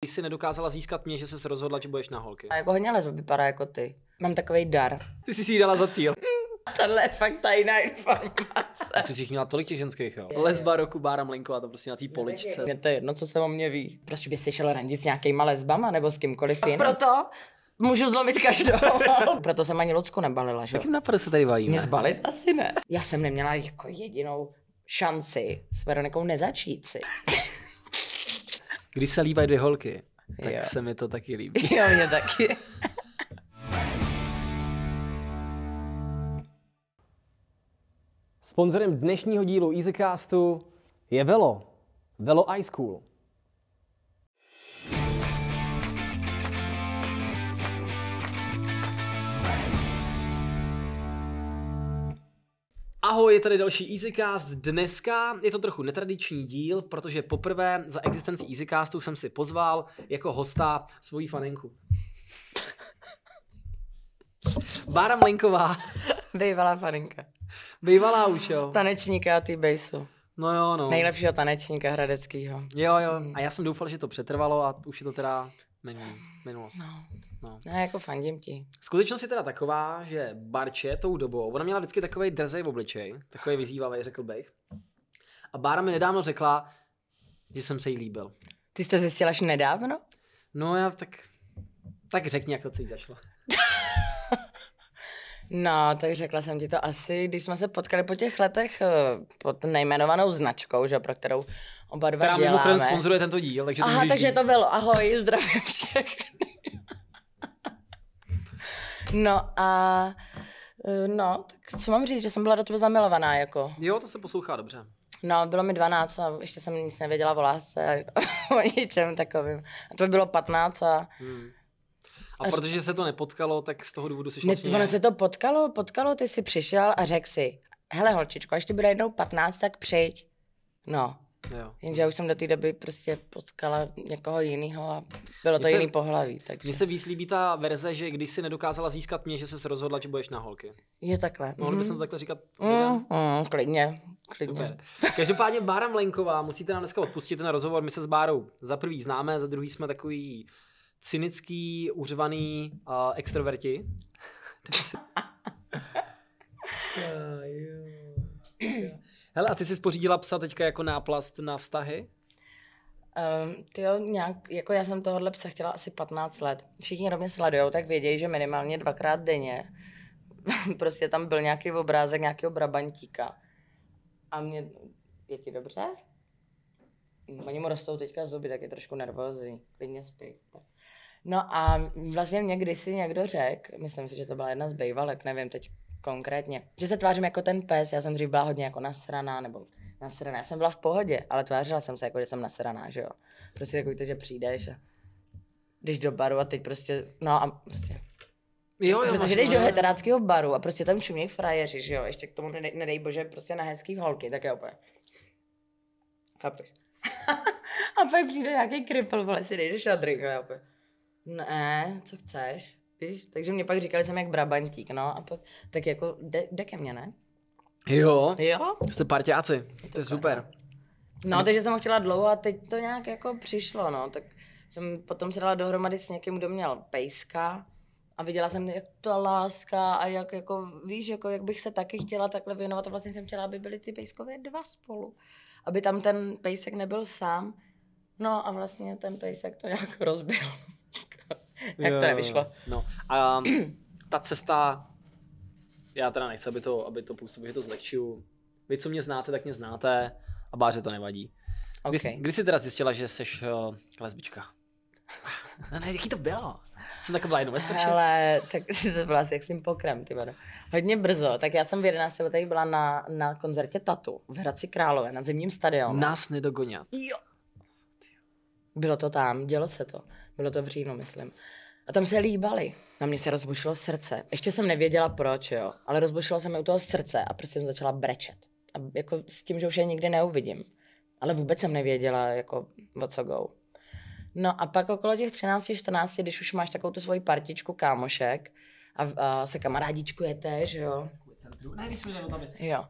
Ty jsi nedokázala získat mě, že se rozhodla, že budeš na holky. A jako hodně lesba vypadá jako ty. Mám takový dar. Ty jsi si ji dala za cíl. Mm, tohle je fakt tajná informace. A ty jsi jich měla tolik těch ženských, jo? Je, lesba roku Bára Mlinková, to prostě na té poličce. Mě to je jedno, co se o mě ví. Proč prostě by si šel randit s nějakýma lesbama nebo s kýmkoliv jiným? Proto, Můžu zlomit každou. Proto jsem ani Lucku nebalila, že? Jakým napadem se tady bavíme? Mě zbalit asi ne. Já jsem neměla jako jedinou šanci s Veronikou nezačít si. Když se líbají dvě holky, tak jo. se mi to taky líbí. Jo, mě taky. Sponzorem dnešního dílu Easycastu je Velo, Velo iSchool. Ahoj, je tady další Easycast. Dneska je to trochu netradiční díl, protože poprvé za existenci Easycastu jsem si pozval jako hosta svoji fanenku. Bára Mlenková, Bývalá faninka. bývalá už, jo. Tanečníka ty bejsu. No jo, no. Nejlepšího tanečníka hradeckýho. Jo, jo. Hmm. A já jsem doufal, že to přetrvalo a už je to teda Minulý, minulost. No. No. no. jako fandím ti. Skutečnost je teda taková, že Barče tou dobou, ona měla vždycky takový drzej v obličeji, takový hm. vyzývavý, řekl bych. A Bára mi nedávno řekla, že jsem se jí líbil. Ty jsi to zjistila až nedávno? No já tak, tak řekni, jak to celý začalo. No, tak řekla jsem ti to asi, když jsme se potkali po těch letech eh, pod nejmenovanou značkou, že, pro kterou oba dva Která děláme. Která sponzoruje tento díl, takže to Aha, takže říct. to bylo. Ahoj, zdravím všechny. no a... Eh, no, tak co mám říct, že jsem byla do tebe zamilovaná, jako. Jo, to se poslouchá dobře. No, bylo mi 12 a ještě jsem nic nevěděla o lásce, o ničem takovým. A to by bylo 15 a... Hmm. A, a protože se to nepotkalo, tak z toho důvodu si vlastně... Ono se to potkalo, potkalo, ty si přišel a řekl si, hele holčičko, až ti bude jednou 15, tak přijď. No. Jo. Jenže já už jsem do té doby prostě potkala někoho jiného a bylo mě to se, jiný pohlaví. Takže... Mně se víc líbí ta verze, že když si nedokázala získat mě, že se rozhodla, že budeš na holky. Je takhle. Mohli no, mm. bychom to takhle říkat? Mm, mm, klidně. klidně. Super. Každopádně Bára Mlenková, musíte nám dneska odpustit na rozhovor. My se s Bárou za prvý známe, za druhý jsme takový cynický, uřvaný uh, extroverti. Hele, a ty jsi spořídila psa teďka jako náplast na vztahy? Um, ty jo, nějak, jako já jsem tohohle psa chtěla asi 15 let. Všichni, rovně sledují, tak vědějí, že minimálně dvakrát denně prostě tam byl nějaký obrázek nějakého brabantíka. A mě, je ti dobře? Oni mu rostou teďka zuby, tak je trošku nervózní. Klidně spí. Tak. No a vlastně mě kdysi někdo řekl, myslím si, že to byla jedna z bejvalek, nevím teď konkrétně, že se tvářím jako ten pes, já jsem dřív byla hodně jako nasraná, nebo nasraná, já jsem byla v pohodě, ale tvářila jsem se jako, že jsem nasraná, že jo. Prostě takový to, že přijdeš a jdeš do baru a teď prostě, no a prostě, Jo, jo, Protože vlastně. jdeš do heteráckého baru a prostě tam čumějí frajeři, že jo, ještě k tomu nedej, nedej bože, prostě na hezký holky, tak je úplně. Chápeš? a pak přijde nějaký kripl, vole, si nejdeš na drink, jo, úplně. Ne, co chceš? Víš? Takže mě pak říkali, že jsem jak brabantík, no a pak tak jako jde, jde ke mně, ne? Jo, jo? jste partiáci, to, to je super. Ne? No, takže jsem ho chtěla dlouho a teď to nějak jako přišlo, no, tak jsem potom se dala dohromady s někým, kdo měl pejska a viděla jsem, jak to láska a jak, jako, víš, jako, jak bych se taky chtěla takhle věnovat a vlastně jsem chtěla, aby byly ty pejskové dva spolu, aby tam ten pejsek nebyl sám, no a vlastně ten pejsek to nějak rozbil. Jak to nevyšlo. No. A um, ta cesta, já teda nechci, aby to, aby to působilo, že to zlehčuju. Vy, co mě znáte, tak mě znáte a Báře to nevadí. Kdy, okay. kdy jsi teda zjistila, že jsi eh, lesbička? No ne, jaký to bylo? Jsem taková byla jednou ve Ale tak to byla asi jak s tím pokrem, ty vado. Hodně brzo, tak já jsem v 11 letech byla na, na koncertě Tatu v Hradci Králové, na zimním stadionu. Nás nedogonět. Jo. Bylo to tam, dělo se to. Bylo to v říjnu, myslím. A tam se líbali. Na mě se rozbušilo srdce. Ještě jsem nevěděla proč, jo. Ale rozbušilo se mi u toho srdce a prostě jsem začala brečet. A jako s tím, že už je nikdy neuvidím. Ale vůbec jsem nevěděla, jako o co go. No a pak okolo těch 13, 14, když už máš takovou tu svoji partičku kámošek a, a se kamarádičkujete, že jo. Jo.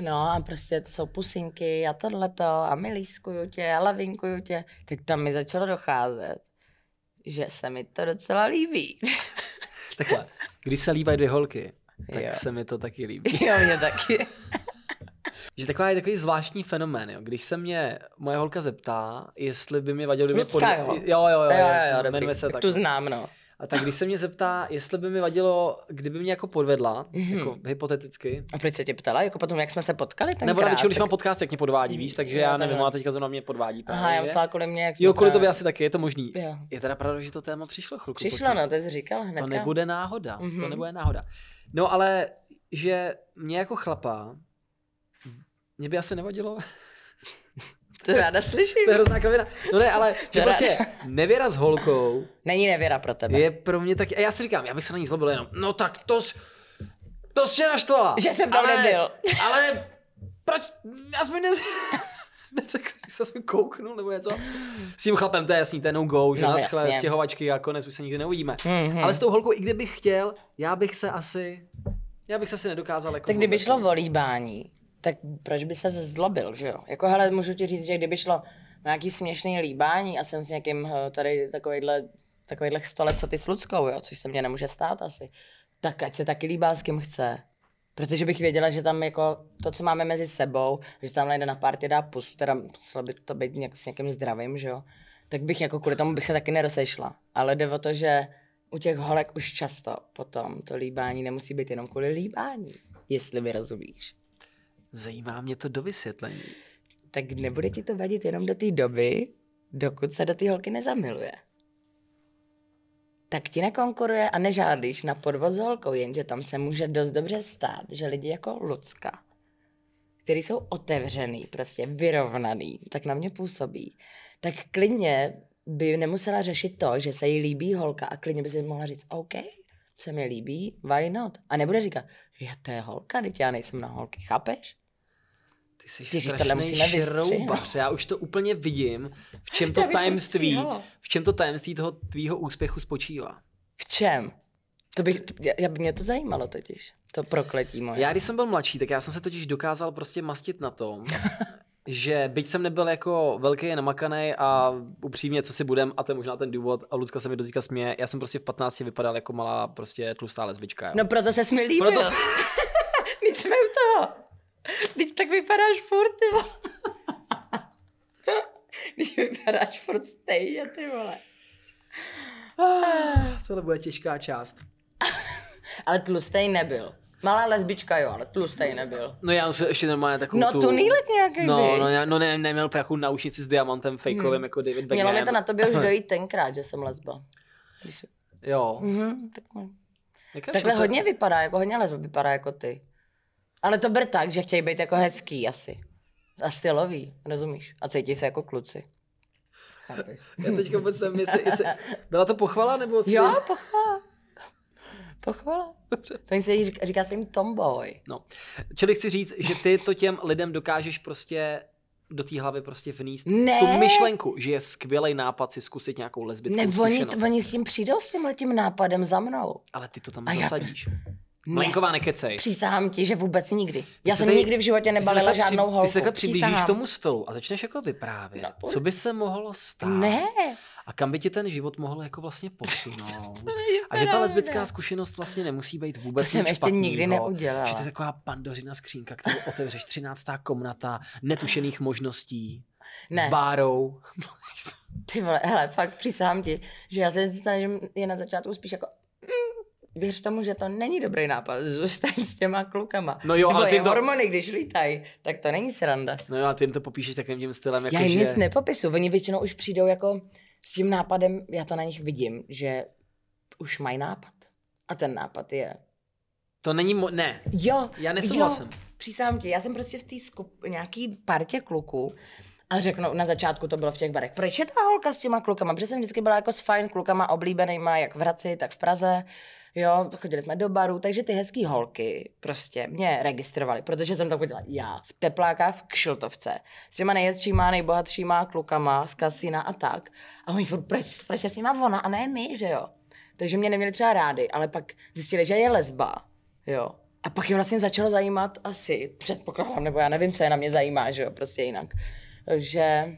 No a prostě to jsou pusinky a tohleto a milískuju tě a lavinkuju tě. Tak tam mi začalo docházet že se mi to docela líbí. Takhle, když se líbají dvě holky, tak jo. se mi to taky líbí. Jo, mě taky. Že taková je takový zvláštní fenomén, jo. Když se mě moje holka zeptá, jestli by mi vadilo, kdyby... Lipská, pod... jo. Jo, jo, jo. jo, jo, jo, jo jo, se tak. Tu znám, no. A tak když se mě zeptá, jestli by mi vadilo, kdyby mě jako podvedla, mm-hmm. jako hypoteticky. A proč se tě ptala? Jako potom, jak jsme se potkali tenkrát? Nebo na když tak... mám podcast, jak mě podvádí, víš, mm, takže jo, já nevím, ona teďka zrovna mě podvádí. Právě. Aha, já myslela kolem mě. Jak jo, kvůli by asi taky, je to možný. Jo. Je teda pravda, že to téma přišlo chvilku. Přišlo, potom. no, to jsi říkal hned. To nebude náhoda, mm-hmm. to mhm. nebude náhoda. No ale, že mě jako chlapa, mě by asi nevadilo, to ráda slyším. to je hrozná kravina. No ne, ale to prostě nevěra s holkou... Není nevěra pro tebe. Je pro mě taky... A já si říkám, já bych se na ní zlobil jenom. No tak to jsi... To jsi naštvala. Že jsem tam ale, nebyl. ale proč... jsem ne... neřekl, že se aspoň kouknul nebo něco. S tím chlapem to je jasný, ten no go, že no, nás stěhovačky a konec už se nikdy neuvidíme. Mm-hmm. Ale s tou holkou, i kdybych chtěl, já bych se asi, já bych se asi nedokázal jako Tak kdyby šlo volíbání, tak proč by se zlobil, že jo? Jako hele, můžu ti říct, že kdyby šlo nějaký směšný líbání a jsem s někým eh, tady takovýhle, takovýhle sto co ty s Luckou, jo, což se mě nemůže stát asi, tak ať se taky líbá s kým chce. Protože bych věděla, že tam jako to, co máme mezi sebou, že tam najde na party dá pusu, teda muselo by to být nějak, s někým zdravým, že jo, tak bych jako kvůli tomu bych se taky nerozešla. Ale jde o to, že u těch holek už často potom to líbání nemusí být jenom kvůli líbání, jestli vyrozumíš. Zajímá mě to do vysvětlení. Tak nebude ti to vadit jenom do té doby, dokud se do té holky nezamiluje. Tak ti nekonkuruje a nežádlíš na podvod s holkou, jenže tam se může dost dobře stát, že lidi jako Lucka, který jsou otevřený, prostě vyrovnaný, tak na mě působí, tak klidně by nemusela řešit to, že se jí líbí holka a klidně by si mohla říct, OK, se mi líbí, why not? A nebude říkat, je to je holka, teď já nejsem na holky, chápeš? Ty jsi strašný šroubař. Já už to úplně vidím, v čem to tajemství, v čem to tajemství toho tvýho úspěchu spočívá. V čem? To bych, já, já by mě to zajímalo totiž, to prokletí moje. Já když jsem byl mladší, tak já jsem se totiž dokázal prostě mastit na tom, že byť jsem nebyl jako velký namakaný a upřímně, co si budem, a to je možná ten důvod, a Lucka se mi dotýká směje, já jsem prostě v 15 vypadal jako malá prostě tlustá lesbička. Jo. No proto se mi líbil. Proto... Nic jsme u toho. Teď tak vypadáš furt, ty vole. Když vypadáš furt stejně, ty vole. Ah, tohle bude těžká část. ale tlustej nebyl. Malá lesbička, jo, ale tlustej nebyl. No já jsem ještě normálně takovou No tu... tunýlek nějaký, No, no, no ne, neměl prachu naušnici s diamantem fakeovým hmm. jako David Beckham. Mělo mi to na tobě už dojít tenkrát, že jsem lesba. Jo. Jo. hmm tak... Takhle hodně vypadá, jako hodně lesba vypadá jako ty. Ale to ber tak, že chtějí být jako hezký asi. A stylový, rozumíš? A cítí se jako kluci. Chápeš? Já teďka vůbec nevím, jestli, jestli... Byla to pochvala nebo... Jo, pochvala. Pochvala. Dobře. To jim se říká, říká se jim tomboy. No. Čili chci říct, že ty to těm lidem dokážeš prostě do té hlavy prostě vníst ne. tu myšlenku, že je skvělý nápad si zkusit nějakou lesbickou ne, zkušenost. Oni, oni s tím přijdou s tím nápadem za mnou. Ale ty to tam a zasadíš. Já... Mlenková, nekecej. Přísahám ti, že vůbec nikdy. Já jsem tady, nikdy v životě nebalila žádnou holku. Ty se takhle přiblížíš k tomu stolu a začneš jako vyprávět, no, co by se mohlo stát. Ne. A kam by ti ten život mohl jako vlastně posunout. a že ta lesbická zkušenost vlastně nemusí být vůbec To jsem ještě špatnýho, nikdy neudělala. Že to je taková pandořina skřínka, kterou otevřeš, 13. komnata netušených možností ne. s bárou. Ty vole, hele, fakt přísahám ti, že já se snažím je na začátku spíš jako věř tomu, že to není dobrý nápad, zůstat s těma klukama. No jo, ale ty to... hormony, když lítají, tak to není sranda. No jo, a ty jim to popíšeš takovým tím stylem, jako Já jim že... nic nepopisu, oni většinou už přijdou jako s tím nápadem, já to na nich vidím, že už mají nápad. A ten nápad je... To není, mo- ne. Jo. Já nesouhlasím. Jo, přísám tě, já jsem prostě v té skup- nějaký partě kluků, a řeknu, na začátku to bylo v těch barech. Proč je ta holka s těma klukama? Protože jsem vždycky byla jako s fajn klukama oblíbenýma, jak v Hradci, tak v Praze jo, chodili jsme do baru, takže ty hezký holky prostě mě registrovali, protože jsem tam chodila já v teplákách v kšiltovce s těma nejhezčíma, nejbohatšíma klukama z kasína a tak. A oni furt, proč, proč je s nima ona a ne my, že jo? Takže mě neměli třeba rády, ale pak zjistili, že je lesba, jo. A pak je vlastně začalo zajímat asi, předpokládám, nebo já nevím, co je na mě zajímá, že jo, prostě jinak. Že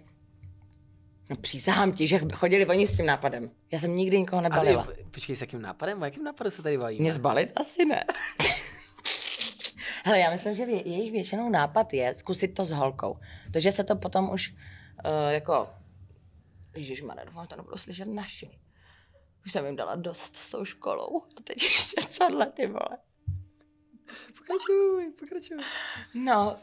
No přísahám ti, že chodili oni s tím nápadem. Já jsem nikdy nikoho nebalila. Ale, počkej, s jakým nápadem? O jakým nápadem se tady bavíme? Mě zbalit asi ne. Hele, já myslím, že jejich většinou nápad je zkusit to s holkou. Takže se to potom už uh, jako... Ježíš, doufám, to nebudu slyšet naši. Už jsem jim dala dost s tou školou. A teď ještě tohle, ty vole. Pokračuj, pokračuj. No,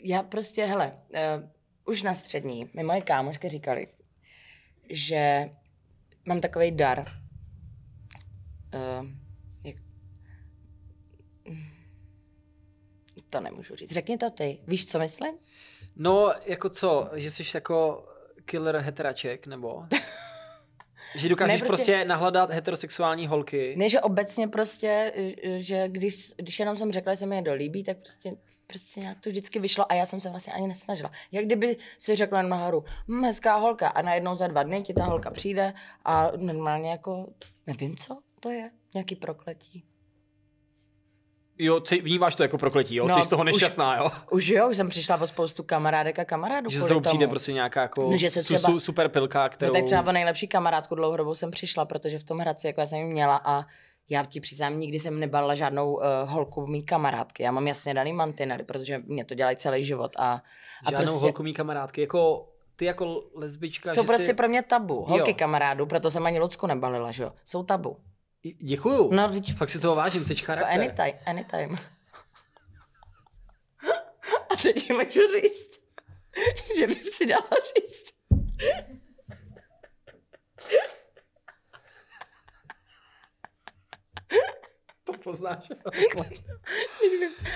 já prostě, hele, uh, už na střední mi moje kámošky říkali, že mám takový dar. Uh, jak... To nemůžu říct. Řekni to ty. Víš, co myslím? No, jako co? Že jsi jako killer heteraček, nebo? Že dokážeš ne, prostě, prostě nahladat heterosexuální holky. Ne, že obecně prostě, že když, když jenom jsem řekla, že se mi je dolíbí, tak prostě, prostě nějak to vždycky vyšlo a já jsem se vlastně ani nesnažila. Jak kdyby si řekla na nahoru, hm, hezká holka a najednou za dva dny ti ta holka přijde a normálně jako nevím co to je, nějaký prokletí. Jo, ty vnímáš to jako prokletí, jo? No, jsi z toho nešťastná, už, jo? Už jo, už jsem přišla o spoustu kamarádek a kamarádů. Že se přijde prostě nějaká jako no, že se třeba, su, super pilka, no, kterou... No tak třeba o nejlepší kamarádku dlouhodobou jsem přišla, protože v tom Hradci jako já jsem ji měla a já ti přiznám, nikdy jsem nebalila žádnou uh, holku mý kamarádky. Já mám jasně daný mantinely, protože mě to dělají celý život. A, a žádnou prostě... holku mý kamarádky, jako ty jako lesbička. Jsou prostě jsi... pro mě tabu. Holky jo. kamarádů, proto jsem ani Lucku nebalila, že jo? Jsou tabu. Děkuju. No, teď... Fakt si toho vážím, jsi jako charakter. No, Anytime, anytime. A teď můžu říct, že bych si dala říct. To poznáš.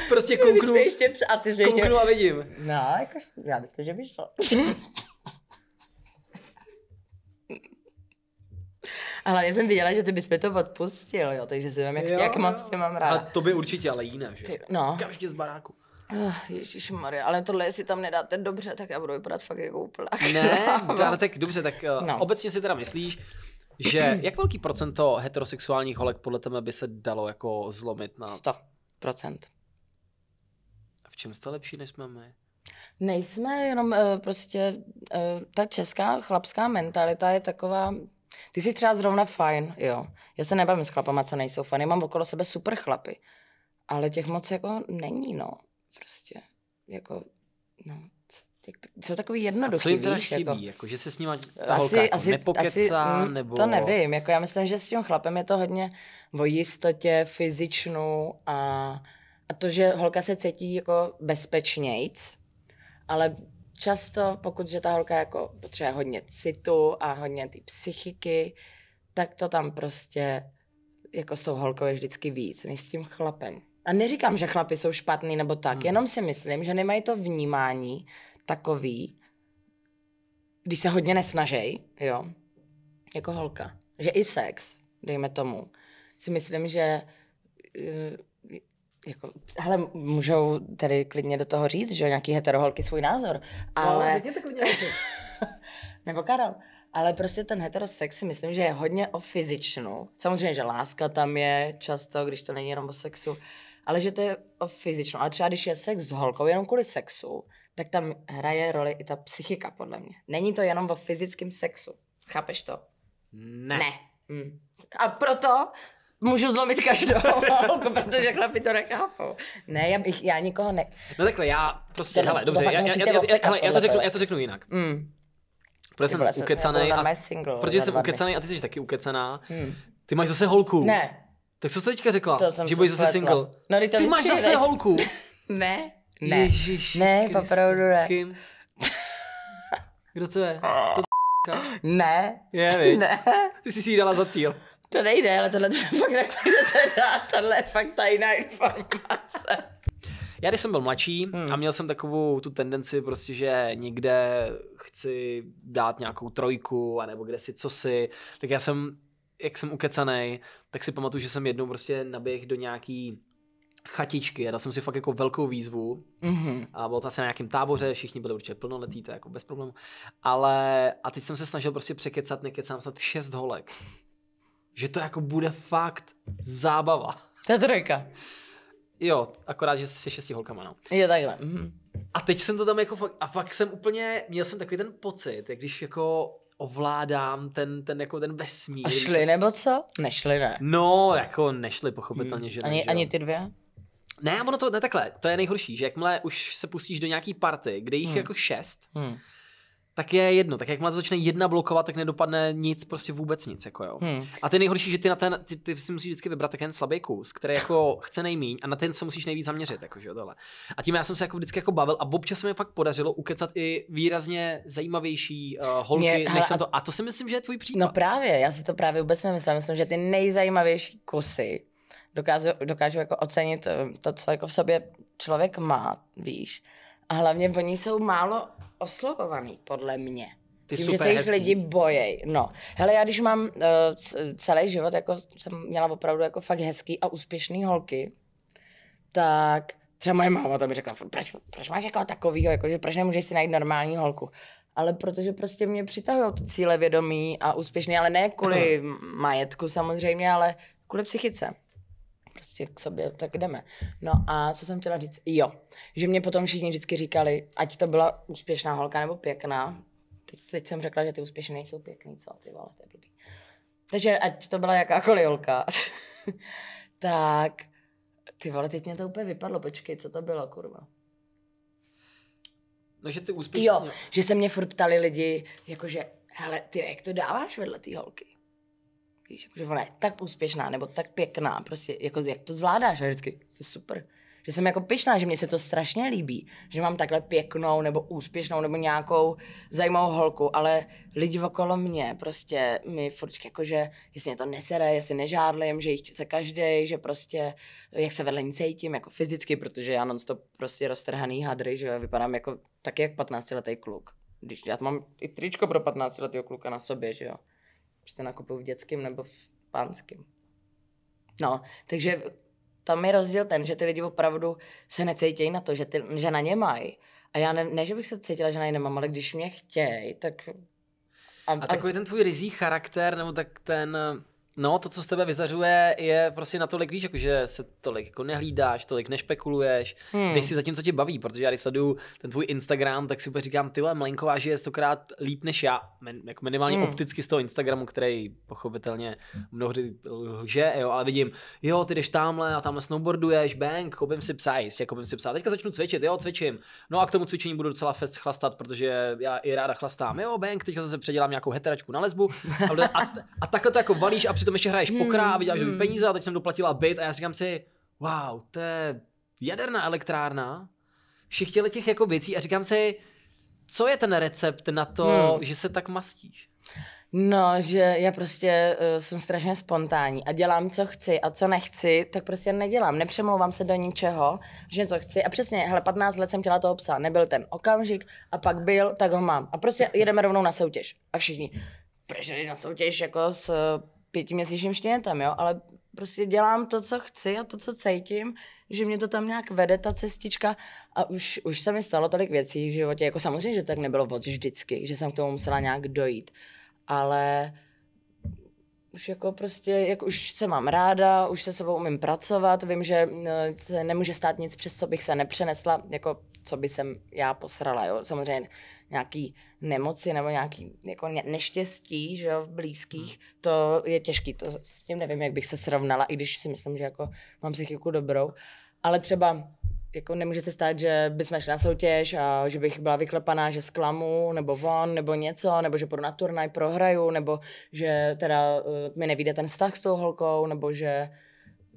prostě kouknu. Ještě, a ty kouknu ještě... a vidím. No, jako, já myslím, že by šlo. Ale já jsem viděla, že ty bys mi to odpustil, jo, takže si vím, jak, jo, jak moc tě mám ráda. A to by určitě ale jiná, že? Ty, no. Každě z baráku. Oh, Ježíš Maria, ale tohle, jestli tam nedáte dobře, tak já budu vypadat fakt jako úplná. Ne, ale tak dobře, tak eh, no. obecně si teda myslíš, že jak velký procento heterosexuálních holek podle tebe by se dalo jako zlomit na... 100%. A v čem jste lepší, než jsme my? Nejsme, jenom uh, prostě uh, ta česká chlapská mentalita je taková, ty jsi třeba zrovna fajn, jo. Já se nebavím s chlapama, co nejsou Já mám okolo sebe super chlapy. Ale těch moc jako není, no. Prostě, jako, no, co takový jednoduchý, co jim teda víš, jako? chybí? Jako, jako, že se s nima asi, holka, jako asi, nepokecá, asi, mm, nebo... To nevím, jako já myslím, že s tím chlapem je to hodně o jistotě, fyzičnu a, a to, že holka se cítí jako bezpečnějc, ale často, pokud že ta holka jako potřebuje hodně citu a hodně ty psychiky, tak to tam prostě jako s tou holkou je vždycky víc, než s tím chlapem. A neříkám, že chlapi jsou špatný nebo tak, hmm. jenom si myslím, že nemají to vnímání takový, když se hodně nesnažej, jo, jako holka. Že i sex, dejme tomu, si myslím, že eh, jako, hele, můžou tady klidně do toho říct, že nějaký heteroholky svůj názor, no, ale... No, klidně. Nebo Karel. Ale prostě ten heterosex si myslím, že je hodně o fyzičnu. Samozřejmě, že láska tam je často, když to není jenom o sexu, ale že to je o fyzičnu. Ale třeba když je sex s holkou jenom kvůli sexu, tak tam hraje roli i ta psychika, podle mě. Není to jenom o fyzickém sexu. Chápeš to? Ne. ne. Hmm. A proto můžu zlomit každou holku, protože chlapi to nechápou. Ne, já bych, já nikoho ne... No takhle, já prostě, hele, dobře, já, já, já, já, hele, já, to řeknu, já to řeknu jinak. Mm. Protože jsem ukecaný, a, single, protože jsem ukecaný a ty jsi taky ukecaná. Hmm. Ty máš zase holku. Ne. Tak co jsi teďka řekla? To že budeš zase single. No, ty, ty máš zase holku. ne. Ne. Ježiš, ne, popravdu ne. S kým? Kdo to je? To ne. Je, ne. Ty jsi si ji dala za cíl. To nejde, ale tohle to fakt nemůžete jako, dát, tohle je fakt tajná informace. Já když jsem byl mladší hmm. a měl jsem takovou tu tendenci prostě, že někde chci dát nějakou trojku, anebo kde si si, tak já jsem, jak jsem ukecaný, tak si pamatuju, že jsem jednou prostě naběh do nějaký chatičky a dal jsem si fakt jako velkou výzvu mm-hmm. a bylo to asi na nějakém táboře, všichni byli určitě plnoletí, to je jako bez problému, ale a teď jsem se snažil prostě překecat, nekecám snad šest holek že to jako bude fakt zábava. To je trojka. Jo, akorát, že se šesti holkama, no. Jo, takhle. mm A teď jsem to tam jako fakt, a fakt jsem úplně, měl jsem takový ten pocit, jak když jako ovládám ten, ten, jako ten vesmír. A šli jsem... nebo co? Nešli, ne? No, jako nešli, pochopitelně, mm. že ani, ne, že Ani ty dvě? Ne, ono to, ne takhle, to je nejhorší, že jakmile už se pustíš do nějaký party, kde jich mm. jako šest, mm tak je jedno. Tak jak má to začne jedna blokovat, tak nedopadne nic, prostě vůbec nic. Jako jo. Hmm. A ty nejhorší, že ty na ten, ty, ty si musíš vždycky vybrat ten slabý kus, který jako chce nejmíň a na ten se musíš nejvíc zaměřit. Jako, že jo, tohle. A tím já jsem se jako vždycky jako bavil a občas se mi pak podařilo ukecat i výrazně zajímavější uh, holky, Mě, hele, jsem to. A to si myslím, že je tvůj případ. No právě, já si to právě vůbec nemyslím. Myslím, že ty nejzajímavější kusy dokážu, dokážu jako ocenit eh, to, co jako v sobě člověk má, víš. A hlavně oni jsou málo oslovovaný, podle mě. Ty Tím, super že se jich hezký. lidi bojej. No. Hele, já když mám uh, celý život, jako jsem měla opravdu jako fakt hezký a úspěšný holky, tak třeba moje máma to mi řekla, proč, proč máš jako takovýho, jako, že proč nemůžeš si najít normální holku? Ale protože prostě mě přitahují to cíle vědomí a úspěšný, ale ne kvůli majetku samozřejmě, ale kvůli psychice prostě k sobě, tak jdeme. No a co jsem chtěla říct? Jo, že mě potom všichni vždycky říkali, ať to byla úspěšná holka nebo pěkná. Teď, teď jsem řekla, že ty úspěšné jsou pěkný, co ty vole, to je blbý. Takže ať to byla jakákoliv holka, tak ty vole, teď mě to úplně vypadlo, počkej, co to bylo, kurva. No, že ty úspěšně... Jo, že se mě furt ptali lidi, jakože, hele, ty jak to dáváš vedle té holky? víš, jako, že ona je tak úspěšná nebo tak pěkná, prostě jako jak to zvládáš a vždycky, jsi super. Že jsem jako pyšná, že mě se to strašně líbí, že mám takhle pěknou nebo úspěšnou nebo nějakou zajímavou holku, ale lidi okolo mě prostě mi furt jako, že jestli mě to nesere, jestli nežádlím, že jich se každý, že prostě jak se vedle ní cítím, jako fyzicky, protože já nonstop prostě roztrhaný hadry, že vypadám jako taky jak 15 letý kluk. Když já mám i tričko pro 15 letého kluka na sobě, že jo prostě nakupuju v dětském nebo v pánském. No, takže tam je rozdíl ten, že ty lidi opravdu se necítějí na to, že, ty, že na ně mají. A já ne, ne, že bych se cítila, že na ně nemám, ale když mě chtějí, tak... A, a takový a... ten tvůj rizí charakter, nebo tak ten No, to, co z tebe vyzařuje, je prostě natolik, víš, jako, že se tolik jako nehlídáš, tolik nešpekuluješ, hmm. jdeš si zatím co tě baví, protože já když sleduju ten tvůj Instagram, tak si říkám, tyhle Mlenková žije stokrát líp než já, Men, jako minimálně hmm. opticky z toho Instagramu, který pochopitelně mnohdy lže, jo, ale vidím, jo, ty jdeš tamhle a tamhle snowboarduješ, bang, koupím si psa, jistě, koupím si psa, teďka začnu cvičit, jo, cvičím, no a k tomu cvičení budu docela fest chlastat, protože já i ráda chlastám, jo, bang, teďka zase předělám nějakou heteračku na lesbu a, a, a takhle to jako valíš a přitom ještě hraješ hmm, pokra a vyděláš hmm. peníze a teď jsem doplatila byt a já si říkám si, wow, to je jaderná elektrárna, všech těch jako věcí a říkám si, co je ten recept na to, hmm. že se tak mastíš? No, že já prostě uh, jsem strašně spontánní a dělám, co chci a co nechci, tak prostě nedělám. Nepřemlouvám se do ničeho, že něco chci. A přesně, hele, 15 let jsem chtěla toho psa, nebyl ten okamžik a pak byl, tak ho mám. A prostě jedeme rovnou na soutěž. A všichni, proč na soutěž jako s pětiměsíčním štětem, jo, ale prostě dělám to, co chci a to, co cítím, že mě to tam nějak vede, ta cestička. A už, už se mi stalo tolik věcí v životě, jako samozřejmě, že tak nebylo od vždycky, že jsem k tomu musela nějak dojít. Ale už jako prostě, jak už se mám ráda, už se sebou umím pracovat, vím, že eh, se nemůže stát nic, přes co bych se nepřenesla, jako co by jsem já posrala, jo. Samozřejmě nějaký nemoci nebo nějaký jako neštěstí že jo, v blízkých, hmm. to je těžký. To s tím nevím, jak bych se srovnala, i když si myslím, že jako mám psychiku dobrou. Ale třeba jako nemůže se stát, že bychom šli na soutěž a že bych byla vyklepaná, že zklamu, nebo von, nebo něco, nebo že půjdu na turnaj, prohraju, nebo že teda uh, mi nevíde ten vztah s tou holkou, nebo že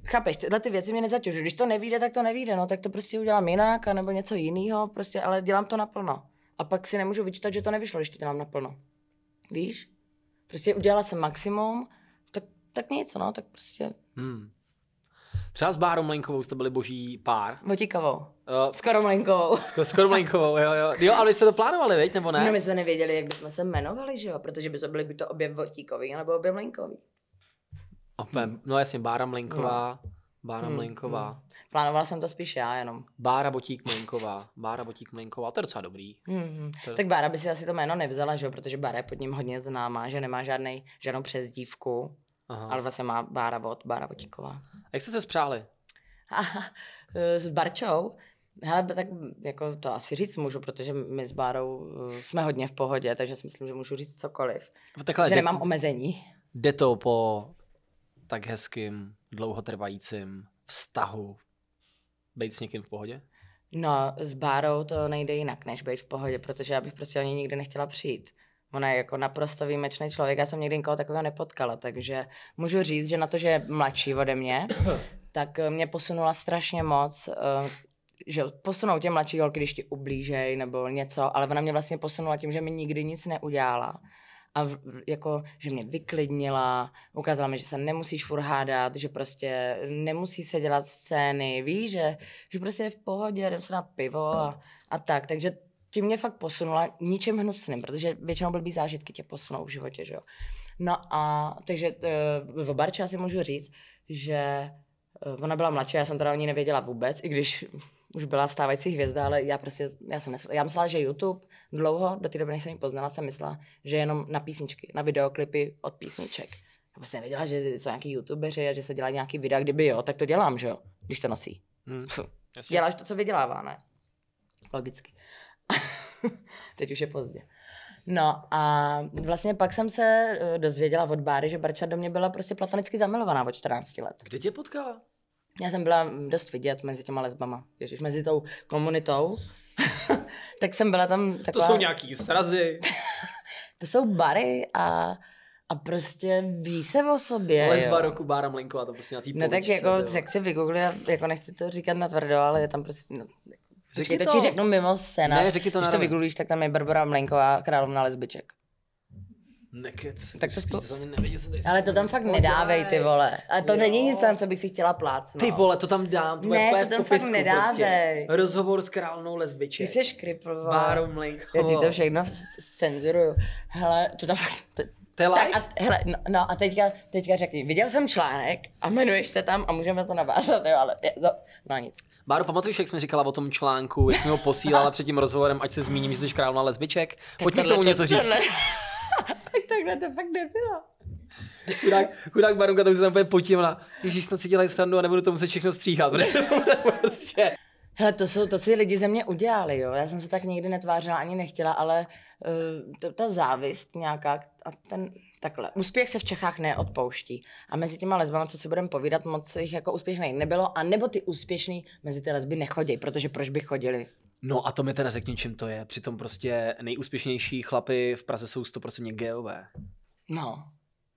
Chápeš, tyhle ty věci mě nezaťužují. Když to nevíde, tak to nevíde, no, tak to prostě udělám jinak, nebo něco jiného, prostě, ale dělám to naplno a pak si nemůžu vyčítat, že to nevyšlo, když to dělám naplno. Víš? Prostě udělala jsem maximum, tak, tak něco, no, tak prostě. Hmm. Třeba s Bárou Mlenkovou jste byli boží pár. Botíkovou. Uh, eh, skoro Mlenkovou. skoro Mlenkovou, jo, jo. Jo, ale jste to plánovali, veď, nebo ne? No my jsme nevěděli, jak bychom se jmenovali, že jo, protože by to byly by to obě Votíkový, nebo obě Mlenkový. Opem, no jasně, Bára Mlenková. No. Bára hmm, Mlinková. Hmm. Plánovala jsem to spíš já jenom. Bára Botík Mlinková. Bára Botík Mlinková, to je docela dobrý. Hmm, hmm. to... Tak Bára by si asi to jméno nevzala, že? protože Bára je pod ním hodně známá, že nemá žádnej, žádnou přezdívku. Aha. Ale vlastně má Bára Bot, Bára Botíková. A jak jste se spřáli? Eh, s Barčou? Hele, tak jako to asi říct můžu, protože my s Bárou eh, jsme hodně v pohodě, takže si myslím, že můžu říct cokoliv. Takhle, že nemám omezení. Jde to po tak hezkým, dlouhotrvajícím vztahu být s někým v pohodě? No, s Bárou to nejde jinak, než být v pohodě, protože já bych prostě o ní nikdy nechtěla přijít. Ona je jako naprosto výjimečný člověk, já jsem nikdy nikoho takového nepotkala, takže můžu říct, že na to, že je mladší ode mě, tak eh, mě posunula strašně moc, eh, že posunou tě mladší holky, když ti ublížej nebo něco, ale ona mě vlastně posunula tím, že mi nikdy nic neudělala a v, jako, že mě vyklidnila, ukázala mi, že se nemusíš furt hádat, že prostě nemusí se dělat scény, víš, že, že prostě je v pohodě, jdem se na pivo a, a tak, takže tím mě fakt posunula ničem hnusným, protože většinou blbý zážitky tě posunou v životě, že jo. No a takže eh, v barče asi můžu říct, že eh, ona byla mladší, já jsem teda o ní nevěděla vůbec, i když už byla stávající hvězda, ale já prostě, já jsem nesl, já myslela, že YouTube dlouho, do té doby, než jsem ji poznala, jsem myslela, že jenom na písničky, na videoklipy od písniček. Já prostě nevěděla, že jsou nějaký youtubeři a že se dělá nějaký videa, kdyby jo, tak to dělám, že jo, když to nosí. Hmm. Děláš to, co vydělává, ne? Logicky. Teď už je pozdě. No a vlastně pak jsem se eh, dozvěděla od Báry, že Barča do mě byla prostě platonicky zamilovaná od 14 let. Kde tě potkala? já jsem byla dost vidět mezi těma lesbama, ježiš, mezi tou komunitou, tak jsem byla tam taková... To jsou nějaký srazy. to jsou bary a, a prostě ví se o sobě. Lesba jo. roku Bára Mlinková, to prostě na té No tak jako, jo. jak si vygoogli, jako nechci to říkat na tvrdo, ale je tam prostě... No, řekni to. ti řeknu mimo scénář. Ne, řekni to Když to vygooglíš, tak tam je Barbara Mlinková, královna lesbiček. Nekec. Tak to zkus. Ale to tam fakt nedávej, ty vole. A to jo. není nic, na co bych si chtěla plácnout. Ty vole, to tam dám. To ne, to tam fakt prostě. nedávej. Prostě. Rozhovor s královnou lesbiček. Ty jsi škripl, vole. Bárou Já ti to všechno cenzuruju. Hele, to tam fakt... To, je Tak a, hele, no, no a teďka, teďka řekni, viděl jsem článek a jmenuješ se tam a můžeme to navázat, jo, ale je, no, no nic. Báro, pamatuješ, jak jsme říkala o tom článku, jak jsme ho posílala před tím rozhovorem, ať se zmíním, že jsi královna lesbiček? Pojďme k tomu něco říct. tak takhle to fakt nebylo. Chudák, chudák Barunka tam se tam úplně potímla. ježíš, snad si dělají srandu a nebudu to muset všechno stříhat, protože to prostě... Hele, to, jsou, to si lidi ze mě udělali, jo. Já jsem se tak nikdy netvářila, ani nechtěla, ale uh, to, ta závist nějaká a ten, takhle. Úspěch se v Čechách neodpouští. A mezi těma lesbama, co si budeme povídat, moc jich jako úspěšných nebylo. A nebo ty úspěšný mezi ty lesby nechodí, protože proč by chodili? No a to mi teda řekni, čím to je. Přitom prostě nejúspěšnější chlapy v Praze jsou 100% geové. No.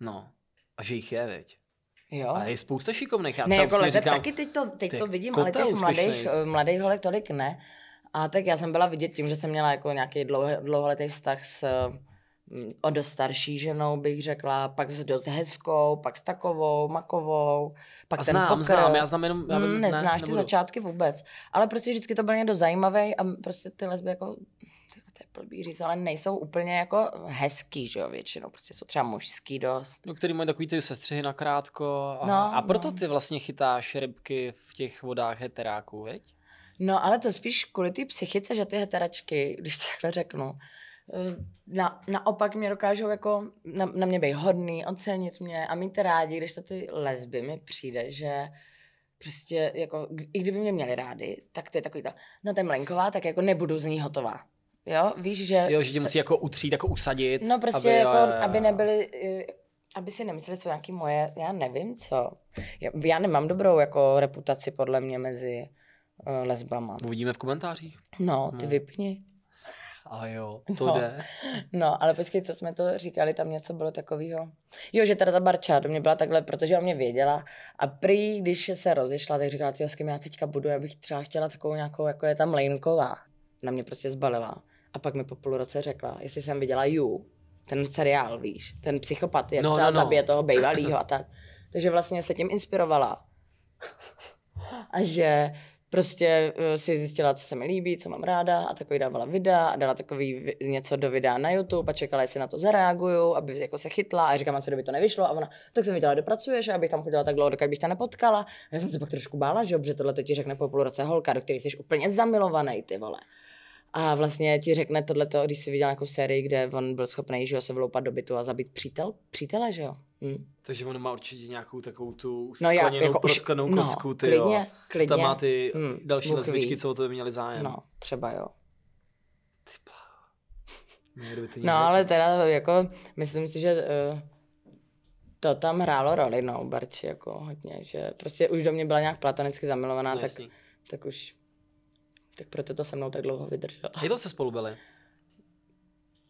No. A že jich je, viď? Jo. Ale je spousta šikovných. Já ne, jako lezeb taky teď to, teď to vidím, ale těch mladých, mladých holek tolik ne. A tak já jsem byla vidět tím, že jsem měla jako nějaký dlouhý, dlouholetý vztah s o dost starší ženou, bych řekla, pak s dost hezkou, pak s takovou, makovou, pak a ten znám, pokr. znám, já znám jenom... Já bym, hmm, ne, neznáš nebudu. ty začátky vůbec. Ale prostě vždycky to bylo někdo zajímavý a prostě ty lesby jako to je blbý říct, ale nejsou úplně jako hezký, že jo, většinou. Prostě jsou třeba mužský dost. No, který mají takový ty sestřihy nakrátko. Aha. No, a proto no. ty vlastně chytáš rybky v těch vodách heteráků, veď? No, ale to spíš kvůli té psychice, že ty heteračky, když to takhle řeknu, Eh, na, naopak mě dokážou jako na, na mě být hodný, ocenit mě a mít rádi, když to ty lesby mi přijde, že prostě jako, i kdyby mě měli rádi, tak to je takový to, no to je mlenková, tak jako nebudu z ní hotová. Jo, víš, že... Jo, že tě musí jako utřít, jako usadit. No prostě aby, jako, jo, jo, jo. aby nebyly, eh, aby si nemysleli, co nějaký moje, já nevím co. Já, já nemám dobrou jako reputaci podle mě mezi eh, lesbama. Uvidíme v komentářích. No, ty no. vypni. A jo, to no. jde. No, ale počkej, co jsme to říkali, tam něco bylo takového. Jo, že teda ta barča do mě byla takhle, protože o mě věděla a prý, když se rozešla, tak říkala, jo, s kým já teďka budu, já bych třeba chtěla takovou nějakou, jako je tam Lejnková. Na mě prostě zbalila. A pak mi po půl roce řekla, jestli jsem viděla You, ten seriál, víš, ten psychopat, jak no, třeba no, no. zabije toho bejvalýho a tak. Takže vlastně se tím inspirovala. A že prostě eh, si zjistila, co se mi líbí, co mám ráda a takový dávala videa a dala takový něco do videa na YouTube a čekala, jestli na to zareaguju, aby jako se chytla a říkám, co kdyby to nevyšlo a ona, tak jsem viděla, dopracuješ, abych tam chodila tak dlouho, dokud bych tě nepotkala. A já jsem se pak trošku bála, že dobře, tohle to ti řekne po půl roce holka, do které jsi úplně zamilovaný, ty vole. A vlastně ti řekne tohleto, když jsi viděl nějakou sérii, kde on byl schopný, že jo, se vloupat do bytu a zabít přítel, přítele, že jo. Hm. Takže on má určitě nějakou takovou tu skleněnou, no já, jako prosklenou už, no, kosku, no, ty klidně, jo. Klidně. Tam má ty hm. další lesbičky, co o to měli zájem. No, třeba jo. Typa. no ale teda jako, myslím si, že uh, to tam hrálo roli, no, Barči, jako hodně, že prostě už do mě byla nějak platonicky zamilovaná, no, tak, tak už tak proto to se mnou tak dlouho vydrželo. Jak dlouho se spolu byli?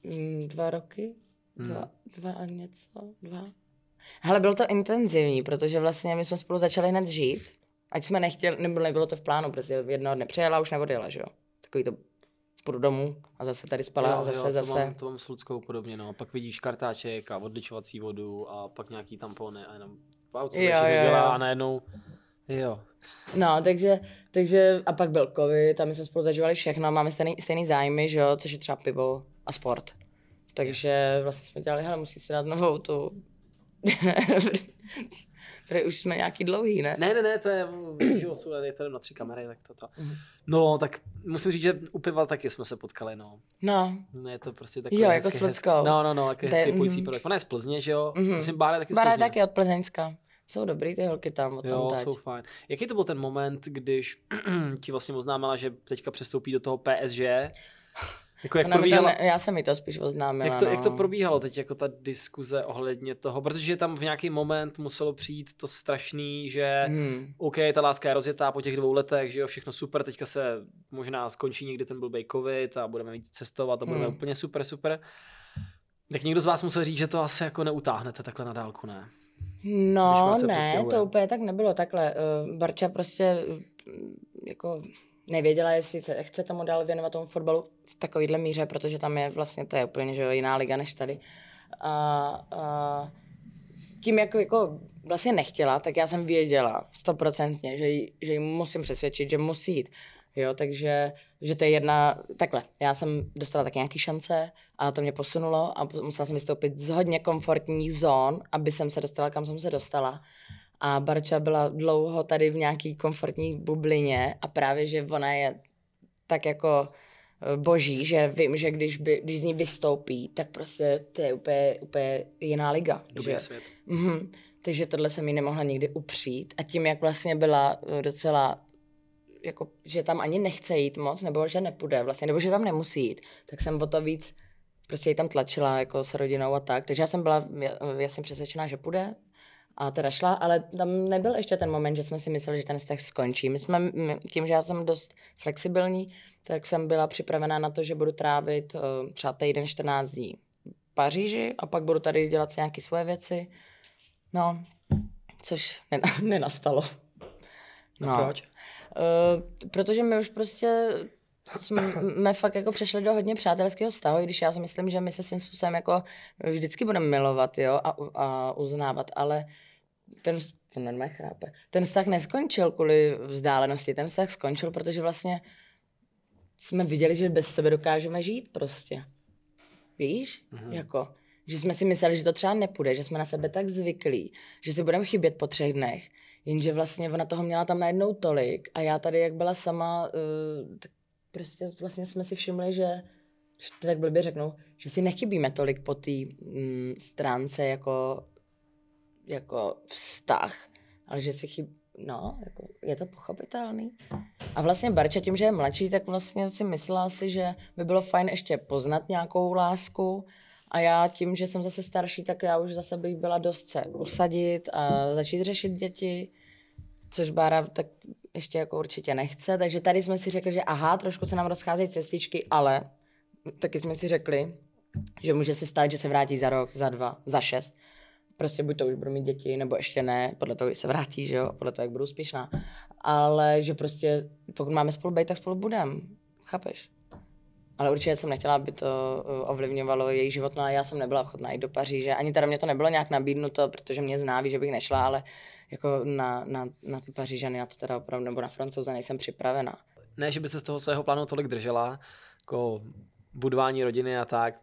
Mm, dva roky. Hmm. Dva, hmm. dva a něco. Dva. Hele, bylo to intenzivní, protože vlastně my jsme spolu začali hned žít. Ať jsme nechtěli, nebo nebylo to v plánu, protože jednoho dne přijela už neodjela, že jo. Takový to půjdu domů a zase tady spala jo, a zase, jo, to zase. Mám, to mám s Luckou podobně, no. Pak vidíš kartáček a odličovací vodu a pak nějaký tampony a jenom v auce, jo, jo, jo. a najednou Jo. No, takže, takže a pak byl covid a my jsme spolu zažívali všechno, máme stejný, stejný zájmy, že jo, což je třeba pivo a sport. Takže yes. vlastně jsme dělali, hele, musí si dát novou tu Tady už jsme nějaký dlouhý, ne? Ne, ne, ne, to je život je to na tři kamery, tak to, to. Mhm. No, tak musím říct, že u piva taky jsme se potkali, no. No. no je to prostě takový Jo, hezký, jako s Hezký, no, no, no, jako hezký je, půjcí mm. Ona je z Plzně, že jo? Mm-hmm. Myslím, Bára je taky Bára z Plzně. Bára taky od Plzeňska. Jsou dobrý ty holky tam, Jo, teď. jsou fajn. Jaký to byl ten moment, když ti vlastně oznámila, že teďka přestoupí do toho PSG? Jako jak probíhala... ne, já jsem mi to spíš oznámila. Jak to, no. jak to no. probíhalo teď, jako ta diskuze ohledně toho? Protože tam v nějaký moment muselo přijít to strašný, že hmm. OK, ta láska je rozjetá po těch dvou letech, že jo, všechno super, teďka se možná skončí někdy ten blbej covid a budeme víc cestovat a budeme hmm. úplně super, super. Tak někdo z vás musel říct, že to asi jako neutáhnete takhle na dálku, ne? No ne, prostě to úplně tak nebylo takhle. Eh, Barča prostě mm, jako nevěděla, jestli se chce tomu dál věnovat tomu fotbalu v takovýhle míře, protože tam je vlastně, to je úplně že jiná liga než tady. A, a tím, jako, jako vlastně nechtěla, tak já jsem věděla stoprocentně, že, jí, že jí musím přesvědčit, že musí jít. Jo, takže že to je jedna, takhle, já jsem dostala tak nějaký šance a to mě posunulo a musela jsem vystoupit z hodně komfortních zón, aby jsem se dostala, kam jsem se dostala. A Barča byla dlouho tady v nějaký komfortní bublině a právě, že ona je tak jako eh, boží, že vím, že když, by, když z ní vystoupí, tak prostě to je úplně, úplně jiná liga. Dobrý svět. Mm-hmm. Takže tohle jsem jí nemohla nikdy upřít a tím, jak vlastně byla eh, docela jako, že tam ani nechce jít moc, nebo že nepůjde vlastně, nebo že tam nemusí jít, tak jsem o to víc prostě ji tam tlačila jako s rodinou a tak. Takže já jsem byla, já, já jsem přesvědčená, že půjde, a teda šla, ale tam nebyl ještě ten moment, že jsme si mysleli, že ten vztah skončí. My jsme, my, tím, že já jsem dost flexibilní, tak jsem byla připravená na to, že budu trávit uh, třeba týden 14 dní v Paříži a pak budu tady dělat si nějaké svoje věci. No, což nenastalo. No, proč? Eh, protože my už prostě jsme fakt jako přešli do hodně přátelského vztahu, i když já si myslím, že my se svým způsobem jako vždycky budeme milovat, jo, a, a uznávat, ale ten, ten normálně chrápe, ten vztah neskončil kvůli vzdálenosti, ten vztah skončil, protože vlastně jsme viděli, že bez sebe dokážeme žít prostě. Víš? Mhm. Jako, že jsme si mysleli, že to třeba nepůjde, že jsme na sebe tak zvyklí, že si budeme chybět po třech dnech, Jenže vlastně ona toho měla tam najednou tolik a já tady, jak byla sama, eh, tak prostě vlastně jsme si všimli, že že to tak blbě řeknu, že si nechybíme tolik po té mm, stránce jako, jako vztah, ale že si chybí No, jako, je to pochopitelný. A vlastně Barča tím, že je mladší, tak vlastně si myslela si, že by bylo fajn ještě poznat nějakou lásku a já tím, že jsem zase starší, tak já už zase bych byla dost se usadit a začít řešit děti, což Bára tak ještě jako určitě nechce. Takže tady jsme si řekli, že aha, trošku se nám rozcházejí cestičky, ale taky jsme si řekli, že může se stát, že se vrátí za rok, za dva, za šest. Prostě buď to už budu mít děti, nebo ještě ne, podle toho, když se vrátí, že jo, podle toho, jak budu úspěšná. Ale že prostě, pokud máme spolu být, tak spolu budeme. Chápeš? ale určitě jsem nechtěla, aby to eh, ovlivňovalo její život, no a já jsem nebyla ochotná jít do Paříže, ani teda mě to nebylo nějak nabídnuto, protože mě zná, ví, že bych nešla, ale jako na, na, na ty Pařížany, na to teda opravdu, nebo na Francouze nejsem připravena. Ne, že by se z toho svého plánu tolik držela, jako budování rodiny a tak,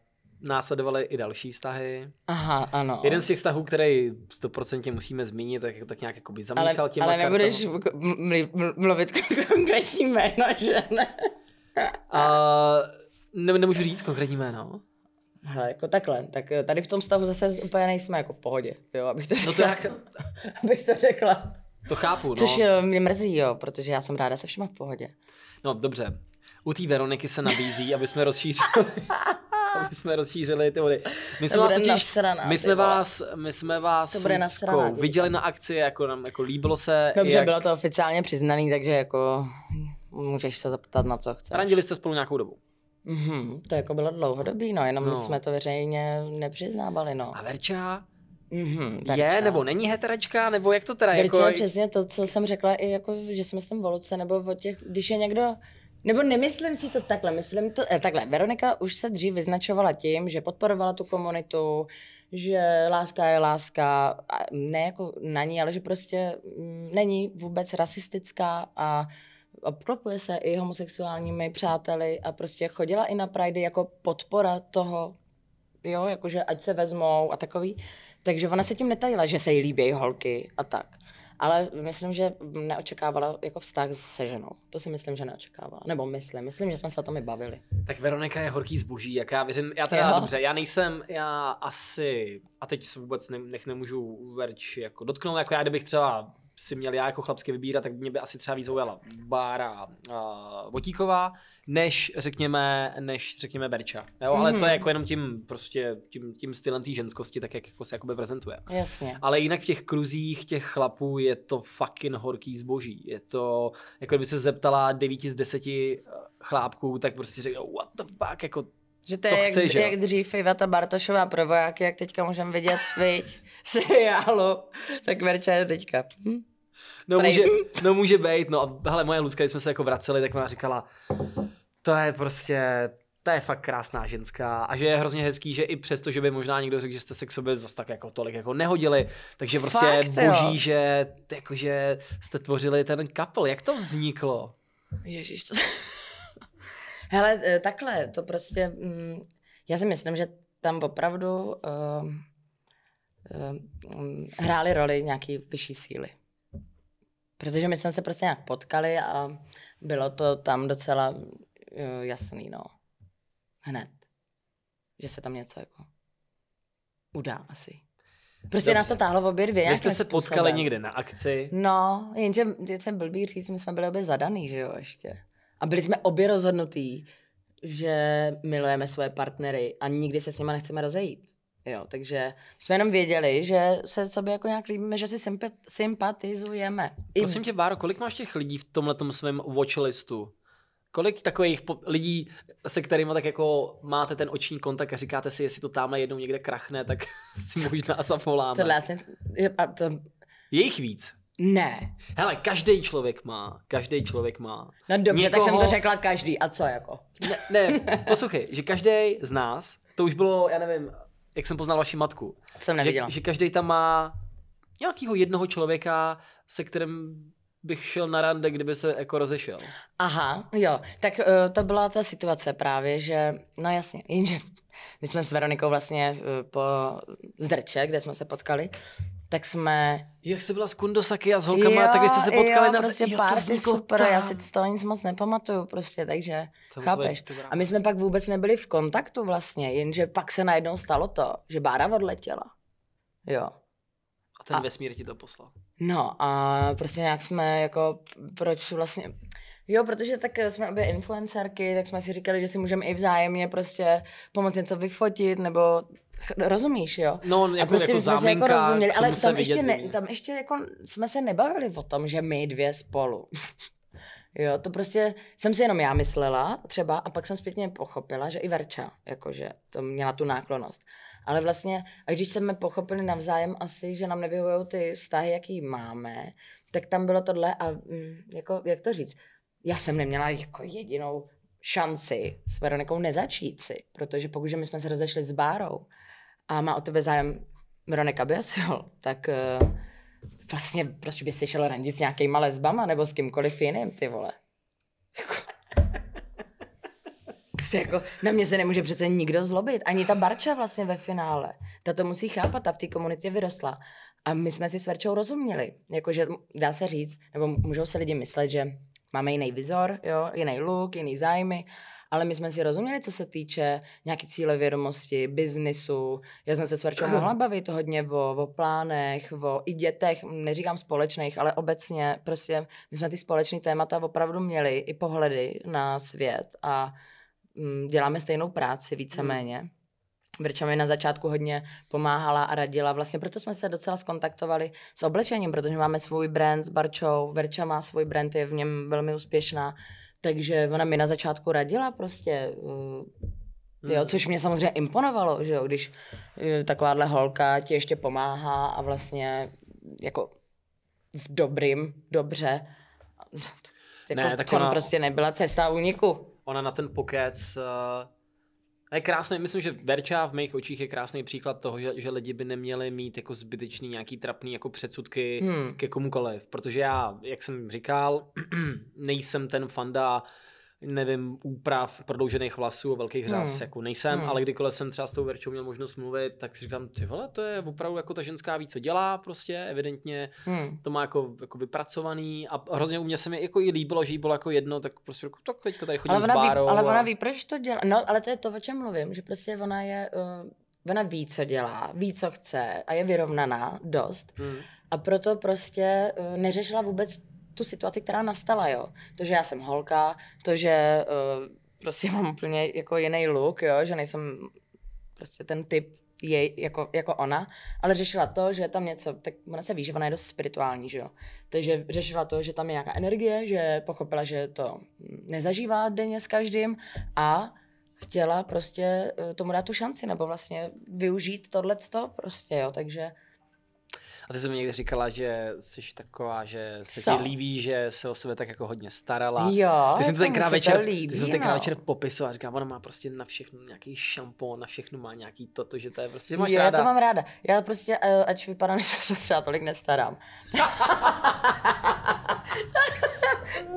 následovaly i další vztahy. Aha, ano. Jeden z těch vztahů, který stoprocentně musíme zmínit, tak, tak nějak by zamíchal ale, těma Ale nebudeš mluvit konkrétní jméno, že ne? A ne, nemůžu říct konkrétní jméno. Hele, jako takhle, tak eh, tady v tom stavu zase úplně nejsme jako v pohodě, jo, abych to řekla. No to jak... abych to řekla. To chápu, no. Což eh, mě mrzí, jo, protože já jsem ráda se všema v pohodě. No, dobře. U té Veroniky se nabízí, aby jsme rozšířili... aby jsme rozšířili ty vody. My jsme vás, totiž, nasraná, my jsme vás, my jsme vás nasraná, viděli na akci, jako nám jako líbilo se. Dobře, jak... bylo to oficiálně přiznaný, takže jako můžeš se zeptat na co chceš. Randili jste spolu nějakou dobu? Mm-hmm, to jako bylo dlouhodobý, no, jenom no. jsme to veřejně nepřiznávali, no. A Verča? Mm-hmm, Verča. je nebo není heteračka, nebo jak to teda Verča, jako... přesně to, co jsem řekla, i jako, že jsme s tím voluce, nebo o těch, když je někdo... Nebo nemyslím si to takhle, myslím to... Eh, takhle, Veronika už se dřív vyznačovala tím, že podporovala tu komunitu, že láska je láska, a ne jako na ní, ale že prostě m, mm, není vůbec rasistická a obklopuje se i homosexuálními přáteli a prostě chodila i na Pride jako podpora toho, jo, jakože ať se vezmou a takový. Takže ona se tím netajila, že se jí líbí holky a tak. Ale myslím, že neočekávala jako vztah se ženou. To si myslím, že neočekávala. Nebo myslím, myslím, že jsme se o tom i bavili. Tak Veronika je horký zboží, jak já věřím. Já teda jo. dobře, já nejsem, já asi, a teď se vůbec ne, nech nemůžu verč jako dotknout, jako já kdybych třeba si měl já jako chlapsky vybírat, tak mě by asi třeba víc zaujala Bára uh, Votíková, než řekněme, než řekněme Berča. Jo, ale mm-hmm. to je mhm. jako jenom tím prostě tím, tím stylem té ženskosti, tak jak jako se jakoby prezentuje. Jasně. Ale jinak v těch kruzích těch chlapů je to fucking horký zboží. Je to, jako kdyby se zeptala 9 z 10 eh, chlápků, tak prostě řeknou, what the fuck, jako že to, to je chce, jak, že? jak dřív Iveta Bartošová pro vojáky, jak teďka můžeme vidět, viď, seriálu, tak Verča je teďka. Hm? No může, no může být, no a hele, moje Lucka, když jsme se jako vraceli, tak ona říkala, to je prostě, to je fakt krásná ženská a že je hrozně hezký, že i přesto, že by možná někdo řekl, že jste se k sobě zase tak jako tolik jako nehodili, takže prostě fakt, boží, jo. že jakože jste tvořili ten couple. Jak to vzniklo? Ježíš, to... Hele, e, takhle, to prostě, mm, já si myslím, že tam opravdu uh, uh, hrály roli nějaký vyšší síly. Protože my jsme se prostě nějak potkali a bylo to tam docela eh, jasný, no. Hned. Že se tam něco jako udá asi. Prostě Dobře. nás to táhlo v obě dvě. Vy jste se potkali někde na akci. No, jenže to je blbý říct, my jsme byli obě zadaný, že jo, ještě. A byli jsme obě rozhodnutí, že milujeme svoje partnery a nikdy se s nima nechceme rozejít. Jo, takže jsme jenom věděli, že se sobě jako nějak líbíme, že si sympatizujeme. Prosím tě, Báro, kolik máš těch lidí v tomhle svém watchlistu? Kolik takových po- lidí, se kterými tak jako máte ten oční kontakt a říkáte si, jestli to tamhle jednou někde krachne, tak si možná zavoláme. Tohle já Je, A to... Je jich víc? Ne. Hele, každý člověk má, každý člověk má. No dobře, Někoho... tak jsem to řekla každý, a co jako? Ne, ne poslouchej, že každý z nás, to už bylo, já nevím, jak jsem poznal vaši matku. Jsem neviděla. Že, že každý tam má nějakého jednoho člověka, se kterým bych šel na rande, kdyby se jako rozešel. Aha, jo, tak uh, to byla ta situace právě, že, no jasně, jenže my jsme s Veronikou vlastně uh, po zdrče, kde jsme se potkali, tak jsme... Jak jste byla s Kundosaky a s holkama, jo, tak jste se potkali jo, na... Prostě jo, vzniklo super, tam. já si z toho nic moc nepamatuju prostě, takže to chápeš. A my jsme pak vůbec nebyli v kontaktu vlastně, jenže pak se najednou stalo to, že Bára odletěla. Jo. A ten a, vesmír ti to poslal. No a prostě nějak jsme jako, proč vlastně... Jo, protože tak jsme obě influencerky, tak jsme si říkali, že si můžeme i vzájemně prostě pomoct něco vyfotit, nebo Rozumíš, jo? No, jako, a prostě jako, jako záminka, jako rozuměli, ale tam ještě, ne, tam ještě jako jsme se nebavili o tom, že my dvě spolu. jo, to prostě jsem si jenom já myslela třeba a pak jsem zpětně pochopila, že i Verča, jakože to měla tu náklonost. Ale vlastně, a když jsme pochopili navzájem asi, že nám nevyhovují ty vztahy, jaký máme, tak tam bylo tohle a mm, jako, jak to říct, já jsem neměla jako jedinou šanci s Veronikou nezačít si, protože pokud my jsme se rozešli s Bárou a má o tebe zájem Veronika Biasiol, tak uh, vlastně proč prostě by si šel randit s nějakýma lesbama nebo s kýmkoliv jiným, ty vole. Prostě jako, na mě se nemůže přece nikdo zlobit. Ani ta Barča vlastně ve finále. Ta to musí chápat, ta v té komunitě vyrostla. A my jsme si s Verčou rozuměli. Jakože dá se říct, nebo můžou se lidi myslet, že máme jiný vizor, jo, jiný look, jiný zájmy, ale my jsme si rozuměli, co se týče nějaký cíle vědomosti, biznisu. Já jsem se s Verčou mohla bavit hodně o, o plánech, o i dětech, neříkám společných, ale obecně prostě my jsme ty společné témata opravdu měli i pohledy na svět a mm, děláme stejnou práci hmm. víceméně. Hmm. Brča mi na začátku hodně pomáhala a radila. Vlastně proto jsme se docela skontaktovali s oblečením, protože máme svůj brand s Barčou. Brča má svůj brand, je v něm velmi úspěšná. Takže ona mi na začátku radila prostě, mm, jo, mm. což mě samozřejmě imponovalo, že jo, když eh, takováhle holka ti ještě pomáhá a vlastně jako v dobrým, dobře. Jako ne, tak ona... prostě nebyla cesta úniku. Ona na ten pokec uh a je krásný, myslím, že Verča v mých očích je krásný příklad toho, že, že lidi by neměli mít jako zbytečný nějaký trapný jako předsudky hmm. ke komukoliv, protože já, jak jsem říkal, nejsem ten fanda nevím, úprav, prodloužených vlasů a velkých řas, hmm. jako nejsem, hmm. ale kdykoliv jsem třeba s tou Verčou měl možnost mluvit, tak si říkám, ty vole, to je opravdu jako ta ženská ví, co dělá prostě, evidentně hmm. to má jako, jako vypracovaný a hrozně u mě se mi jako i líbilo, že jí bylo jako jedno, tak prostě jako, tak teďka tady chodím ale ona s Bárou. Ví, ale a... ona ví, proč to dělá, no ale to je to, o čem mluvím, že prostě ona je, uh, ona ví, co dělá, ví, co chce a je vyrovnaná dost hmm. a proto prostě uh, neřešila vůbec tu situaci, která nastala, jo. To, že já jsem holka, to, že uh, prostě mám úplně jako jiný look, jo, že nejsem prostě ten typ jej, jako, jako ona, ale řešila to, že je tam něco, tak ona se ví, že ona je dost spirituální, že jo. Takže řešila to, že tam je nějaká energie, že pochopila, že to nezažívá denně s každým a chtěla prostě eh, tomu dát tu šanci, nebo vlastně využít tohleto prostě, jo, takže a ty jsi mi někdy říkala, že jsi taková, že se Co? ti líbí, že se o sebe tak jako hodně starala. Jo, ty jsi to tenkrát večer, líbí, ty jsi no. tenkrát večer popisovala, říkala, ona má prostě na všechno nějaký šampon, na všechno má nějaký toto, že to je prostě, máš jo, ráda. já to mám ráda. Já prostě, eh, ač vypadám, že se třeba tolik nestarám.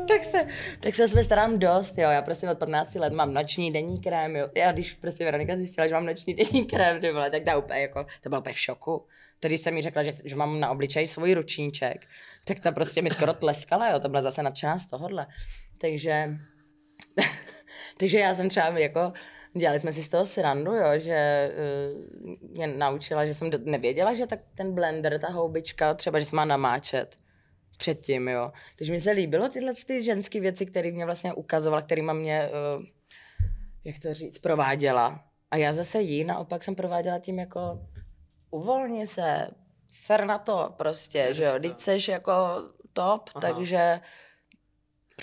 tak, se, tak se o sebe starám dost, jo. Já prostě od 15 let mám noční denní krém, jo. Já když prostě Veronika zjistila, že mám noční denní krém, ty vole, tak ta úplně jako, to bylo úplně v šoku který jsem mi řekla, že, že mám na obličeji svůj ručníček, tak ta prostě mi skoro tleskala, jo, to byla zase nadšená z tohohle. Takže, takže já jsem třeba jako, dělali jsme si z toho srandu, jo, že uh, mě naučila, že jsem do, nevěděla, že tak ten blender, ta houbička, třeba, že se má namáčet předtím, jo. Takže mi se líbilo tyhle ty ženské věci, které mě vlastně ukazovala, kterýma mě, uh, jak to říct, prováděla. A já zase jí naopak jsem prováděla tím jako uvolni se, ser na to prostě, že jo, teď jako top, Aha. takže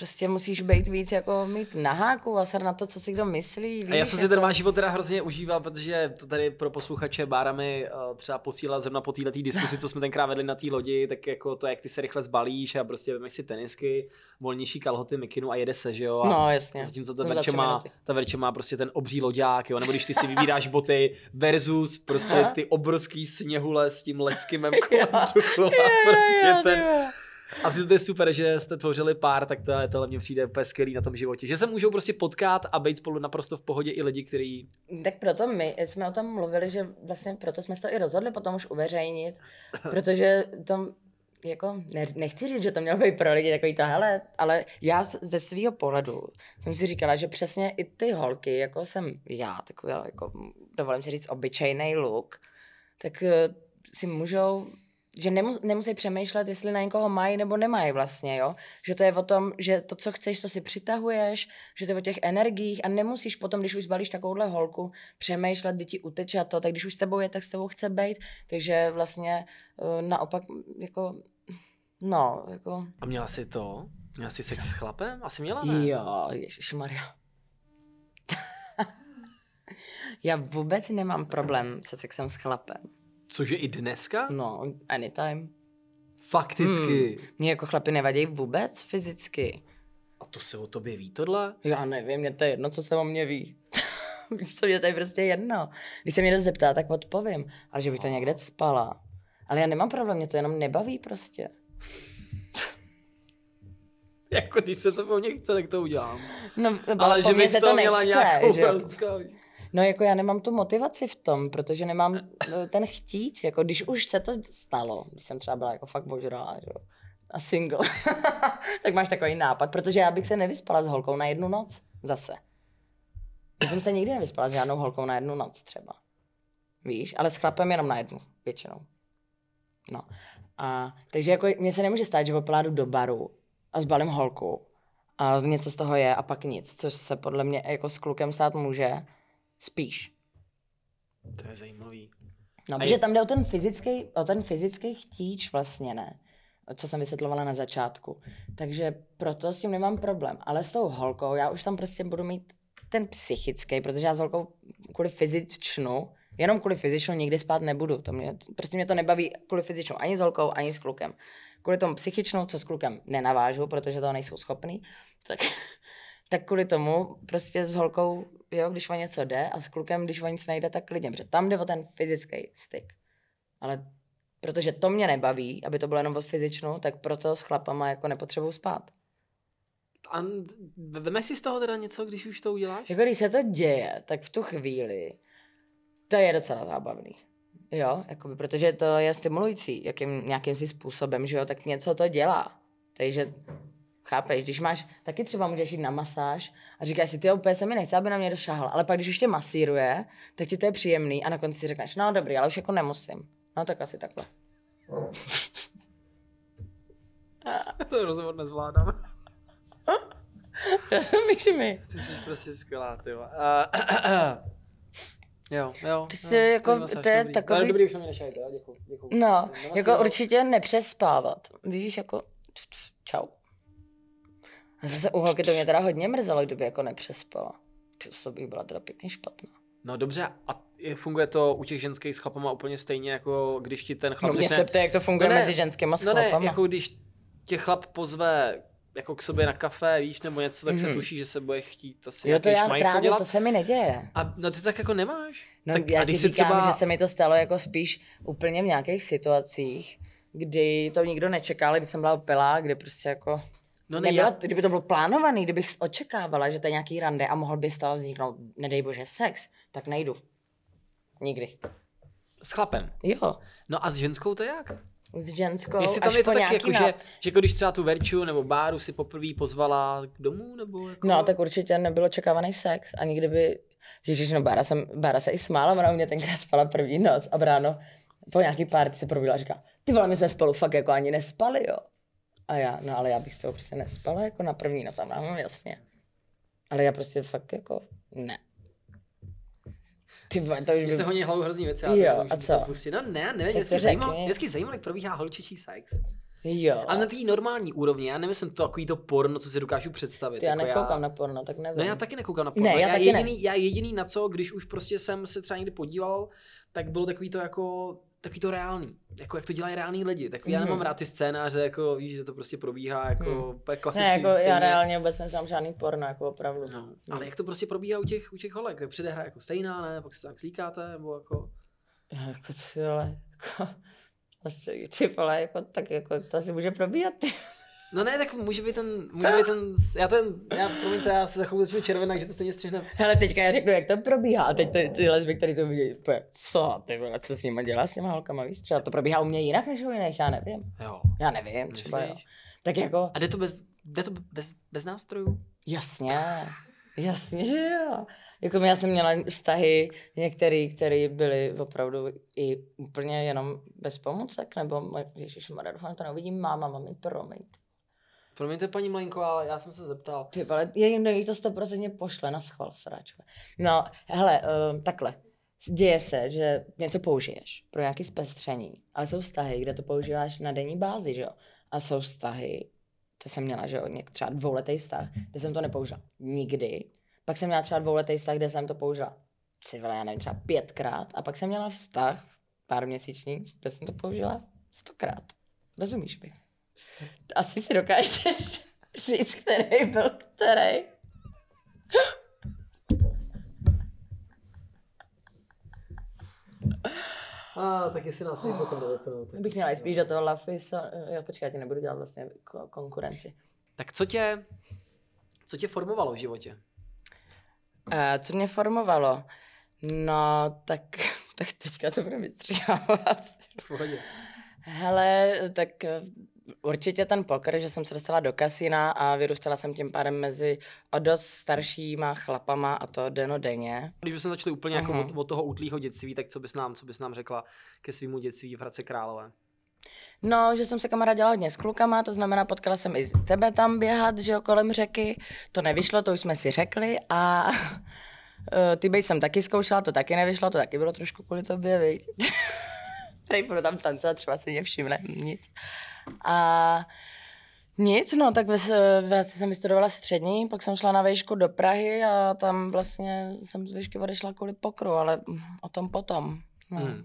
prostě musíš být víc jako mít na háku a ser na to, co si kdo myslí. Víš, a já jsem si jako... ten váš život teda hrozně užíval, protože to tady pro posluchače Bára mi uh, třeba posílala zrovna po této diskusi, co jsme tenkrát vedli na té lodi, tak jako to, jak ty se rychle zbalíš a prostě vemeš si tenisky, volnější kalhoty, mikinu a jede se, že jo? A no, jasně. Zatímco ta verče, má, ta verče má prostě ten obří loďák, jo? Nebo když ty si vybíráš boty versus prostě ty obrovský sněhule s tím leskymem kolem prostě ten... Jo. A přitom to je super, že jste tvořili pár, tak to, tohle mě přijde úplně skvělý na tom životě. Že se můžou prostě potkat a být spolu naprosto v pohodě i lidi, kteří. Tak proto my jsme o tom mluvili, že vlastně proto jsme se to i rozhodli potom už uveřejnit, protože to jako, ne, nechci říct, že to mělo být pro lidi takový to, ale já z, ze svého pohledu jsem si říkala, že přesně i ty holky, jako jsem já, takový, jako, dovolím si říct, obyčejný look, tak eh, si můžou že nemus, nemusí přemýšlet, jestli na někoho mají nebo nemají vlastně, jo. Že to je o tom, že to, co chceš, to si přitahuješ, že to je o těch energiích a nemusíš potom, když už zbalíš takovouhle holku, přemýšlet, kdy ti uteče a to, tak když už s tebou je, tak s tebou chce být. Takže vlastně eh, naopak, jako, no, jako... A měla jsi to? Měla jsi sex s chlapem? Asi měla, ne? Jo, ježišmarja. Já vůbec nemám problém se sexem s chlapem. Cože i dneska? No, anytime. Fakticky. Hmm, mě jako chlapi nevadí vůbec fyzicky. A to se o tobě ví tohle? Já nevím, mě to je jedno, co se o mě ví. Víš co, mě to je prostě jedno. Když se mě někdo zeptá, tak odpovím. Ale že by to někde spala. Ale já nemám problém, mě to jenom nebaví prostě. jako když se to po mně chce, tak to udělám. No, ale že mi to měla nechce, nějakou že? No jako já nemám tu motivaci v tom, protože nemám eh. Eh, ten chtíč, jako když už se to stalo, když jsem třeba byla jako fakt božrala, že jo, a single, tak máš takový nápad, protože já bych se nevyspala s holkou na jednu noc zase. Já jsem se nikdy nevyspala s žádnou holkou na jednu noc třeba. Víš, ale s chlapem jenom na jednu většinou. No. A, takže jako mně se nemůže stát, že opládu do baru a zbalím holku a něco z toho je a pak nic, což se podle mě jako s klukem stát může, Spíš. To je zajímavý. No, protože je... tam jde o ten, fyzický, o ten fyzický chtíč vlastně, ne? Co jsem vysvětlovala na začátku. Takže proto s tím nemám problém. Ale s tou holkou, já už tam prostě budu mít ten psychický, protože já s holkou kvůli fyzičnu, jenom kvůli fyzičnu nikdy spát nebudu. To mě, prostě mě to nebaví kvůli fyzičnu ani s holkou, ani s klukem. Kvůli tomu psychičnou, co s klukem nenavážu, protože toho nejsou schopný, tak tak kvůli tomu prostě s holkou, jo, když o něco jde a s klukem, když o nic nejde, tak klidně, protože tam jde o ten fyzický styk. Ale protože to mě nebaví, aby to bylo jenom o fyzičnu, tak proto s chlapama jako nepotřebuju spát. A veme si z toho teda něco, když už to uděláš? Jako když se to děje, tak v tu chvíli to je docela zábavný. Jo, jakoby, protože to je stimulující jakým, nějakým si způsobem, že jo, tak něco to dělá. Takže Chápeš? Když máš, taky třeba můžeš jít na masáž a říkáš si, ty úplně se mi nechce, aby na mě došáhl. Ale pak, když už tě masíruje, tak ti to je příjemný a na konci si řekneš, no dobrý, ale už jako nemusím. No tak asi takhle. to rozhovor nezvládám. Rozumíš mi? Ty jsi prostě skvělá, ty jo. Jo, jo. Ty jsi jako, to je, jako- to je dobrý. takový... Ale dobrý, už mě nešel, děkuji, děkuji. No, jako určitě nepřespávat. Víš, jako čau. A zase u holky to mě teda hodně mrzelo, kdyby jako nepřespala. To bych byla teda pěkně špatná. No dobře, a funguje to u těch ženských s chlapama úplně stejně, jako když ti ten chlap no, mě řekne... se ptá, jak to funguje no ne, mezi ženskými s no ne, jako když tě chlap pozve jako k sobě na kafe, víš, nebo něco, tak mm-hmm. se mhm. tuší, že se bude chtít asi Jo, to já právě, dělat. to se mi neděje. A no ty tak jako nemáš. No tak, já a když říkám, třeba... že se mi to stalo jako spíš úplně v nějakých situacích, kdy to nikdo nečekal, když jsem byla opilá, kdy prostě jako No ne, Nebylo, já... Kdyby to bylo plánovaný, kdybych očekávala, že to je nějaký rande a mohl by z toho vzniknout, nedej bože, sex, tak nejdu. Nikdy. S chlapem? Jo. No a s ženskou to jak? S ženskou Jestli tam až je to tak jako, na... že, že jako když třeba tu Verču nebo Báru si poprvé pozvala k domů? nebo jako... No tak určitě nebyl očekávaný sex a nikdy by... Ježiš, no Bára, jsem, Bára se i smála, ona u mě tenkrát spala první noc a bráno po nějaký pár se probíla a říká, ty vole, my jsme spolu fakt jako ani nespali, jo. A já, no ale já bych se prostě nespala jako na první, no tam, no jasně. Ale já prostě fakt jako ne. Ty vole, to už by... se honí hlavou hrozný věci, jo, a co? Pustit. No ne, ne, vždycky zajímalo, vždycky zajímalo, jak probíhá holčičí sex. Jo. A na té normální úrovni, já nemyslím to takový to porno, co si dokážu představit. Ty já jako nekoukám já... na porno, tak nevím. No já taky nekoukám na porno. Ne, já, já, taky jediný, ne. já jediný na co, když už prostě jsem se třeba někdy podíval, tak bylo takový to jako takový to reálný, jako jak to dělají reální lidi, tak já mhm. nemám rád ty scénáře, jako víš, že to prostě probíhá jako mm. klasický. Ne, jako já reálně vůbec neznám žádný porno, jako opravdu. No, mm. ale jak to prostě probíhá u těch, u těch holek, tak předehra jako stejná, ne, pak se tak slíkáte, nebo jako... Já, Jako ty vole, jako, asi, ty vole, jako, tak jako, to asi může probíhat, No ne, tak může být ten, může být ten, já ten, já promiňte, já se za chvíli začnu červená, že to stejně střihnem. Ale teďka já řeknu, jak to probíhá, a teď ty, ty lesby, který to vidí, co, ty vole, co s nima dělá, s těma holkama, víš, třeba to probíhá u mě jinak než u jiných, já nevím. Jo. Já nevím, třeba jo. Tak jako... A jde to bez, jde to bez, bez nástrojů? Jasně, jasně, že jo. Jako já jsem měla vztahy některé, které byly opravdu i úplně jenom bez pomůcek, nebo, ježiš, doufám, to neuvidím, máma, mami, promiň. Promiňte, paní Mlenko, ale já jsem se zeptal. Ty ale je, jim to stoprocentně pošle na schval, sráčka. No, hele, um, takhle. Děje se, že něco použiješ pro nějaké zpestření, ale jsou vztahy, kde to používáš na denní bázi, že jo? A jsou vztahy, to jsem měla, že jo, třeba dvouletý vztah, kde jsem to nepoužila nikdy. Pak jsem měla třeba dvouletý vztah, kde jsem to použila vole, já nevím, třeba pětkrát. A pak jsem měla vztah pár měsíční, kde jsem to použila stokrát. Rozumíš mi? Asi si dokážeš říct, který byl který. A ah, tak jestli nás oh, potom nevypnout. Bych měla jít spíš do toho Lafisa. Jo, počkej, já ti nebudu dělat vlastně konkurenci. Tak co tě, co tě formovalo v životě? Uh, co mě formovalo? No, tak, tak teďka to budeme vytřihávat. Hele, tak eh, Určitě ten poker, že jsem se dostala do kasina a vyrůstala jsem tím pádem mezi o dost staršíma chlapama a to den denně. Když bychom začali úplně uh-huh. jako mhm. od, od toho útlýho dětství, tak co bys nám, co bys nám řekla ke svýmu dětství v Hradce Králové? No, že jsem se kamarádila hodně s klukama, to znamená, potkala jsem i tebe tam běhat, že jo, kolem řeky. To nevyšlo, to už jsme si řekli a eh, ty bej jsem taky zkoušela, to taky nevyšlo, to taky bylo trošku kvůli tobě, viď? tady budu tam tancovat, třeba se mě všimne, nic. A nic, no, tak v Hradci jsem vystudovala střední, pak jsem šla na výšku do Prahy a tam vlastně jsem z výšky odešla kvůli pokru, ale o tom potom. No. Hmm.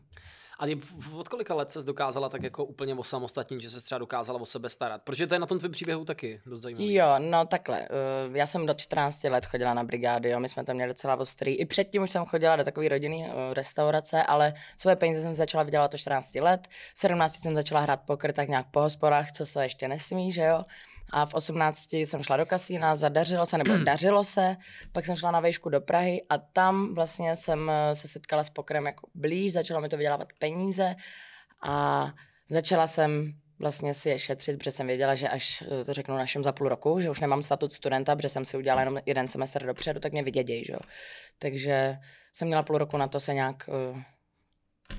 A je, od kolika let se dokázala tak jako úplně osamostatnit, že se třeba dokázala o sebe starat? Protože to je na tom tvém příběhu taky dost zajímavé. Jo, no takhle. Eh, já jsem do 14 let chodila na brigády, jo, my jsme tam měli docela ostrý. I předtím už jsem chodila do takové rodinné eh, restaurace, ale svoje peníze jsem začala vydělat do 14 let. V 17 jsem začala hrát pokr tak nějak po hospodách, co se ještě nesmí, že jo. A v 18 jsem šla do kasína, zadařilo se, nebo mm. dařilo se, pak jsem šla na vejšku do Prahy a tam vlastně jsem eh, se setkala s pokrem jako blíž, začalo mi to vydělávat peníze a začala jsem vlastně si je šetřit, protože jsem věděla, že až eh, to řeknu našem za půl roku, že už nemám statut studenta, protože jsem si udělala jenom jeden semestr dopředu, tak mě vidědějí, že jo. Takže jsem měla půl roku na to se nějak uh,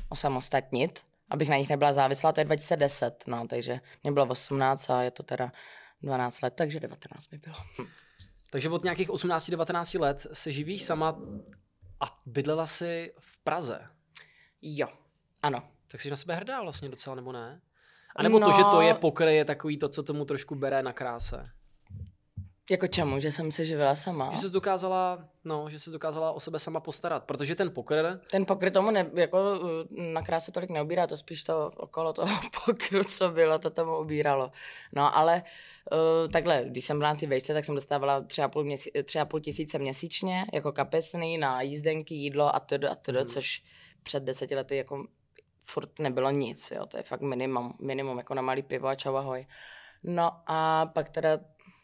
osamostatnit, abych na nich nebyla závislá, to je 2010, no, takže mě bylo 18 a je to teda 12 let, takže 19 mi bylo. Hm. Takže od nějakých 18-19 let se živíš sama a bydlela si v Praze. Jo, ano. Tak jsi na sebe hrdá vlastně docela, nebo ne? A nebo no, to, že to no. je pokryje takový to, co tomu trošku bere na kráse? Jako čemu? Že jsem se živila sama? Že se dokázala, no, že se dokázala o sebe sama postarat, protože ten pokr... Ten pokr tomu ne, jako eh, na kráse tolik neubírá, to spíš to okolo toho pokru, co bylo, to tomu ubíralo. No, ale uh, takhle, když jsem byla na ty vejce, tak jsem dostávala tři a půl, měsí, eh, tři a půl tisíce měsíčně, jako kapesný, na jízdenky, jídlo a to, a to, hmm. což před deseti lety jako furt nebylo nic, jo, to je fakt minimum, minimum, jako na malý pivo a čau ahoj. No a pak teda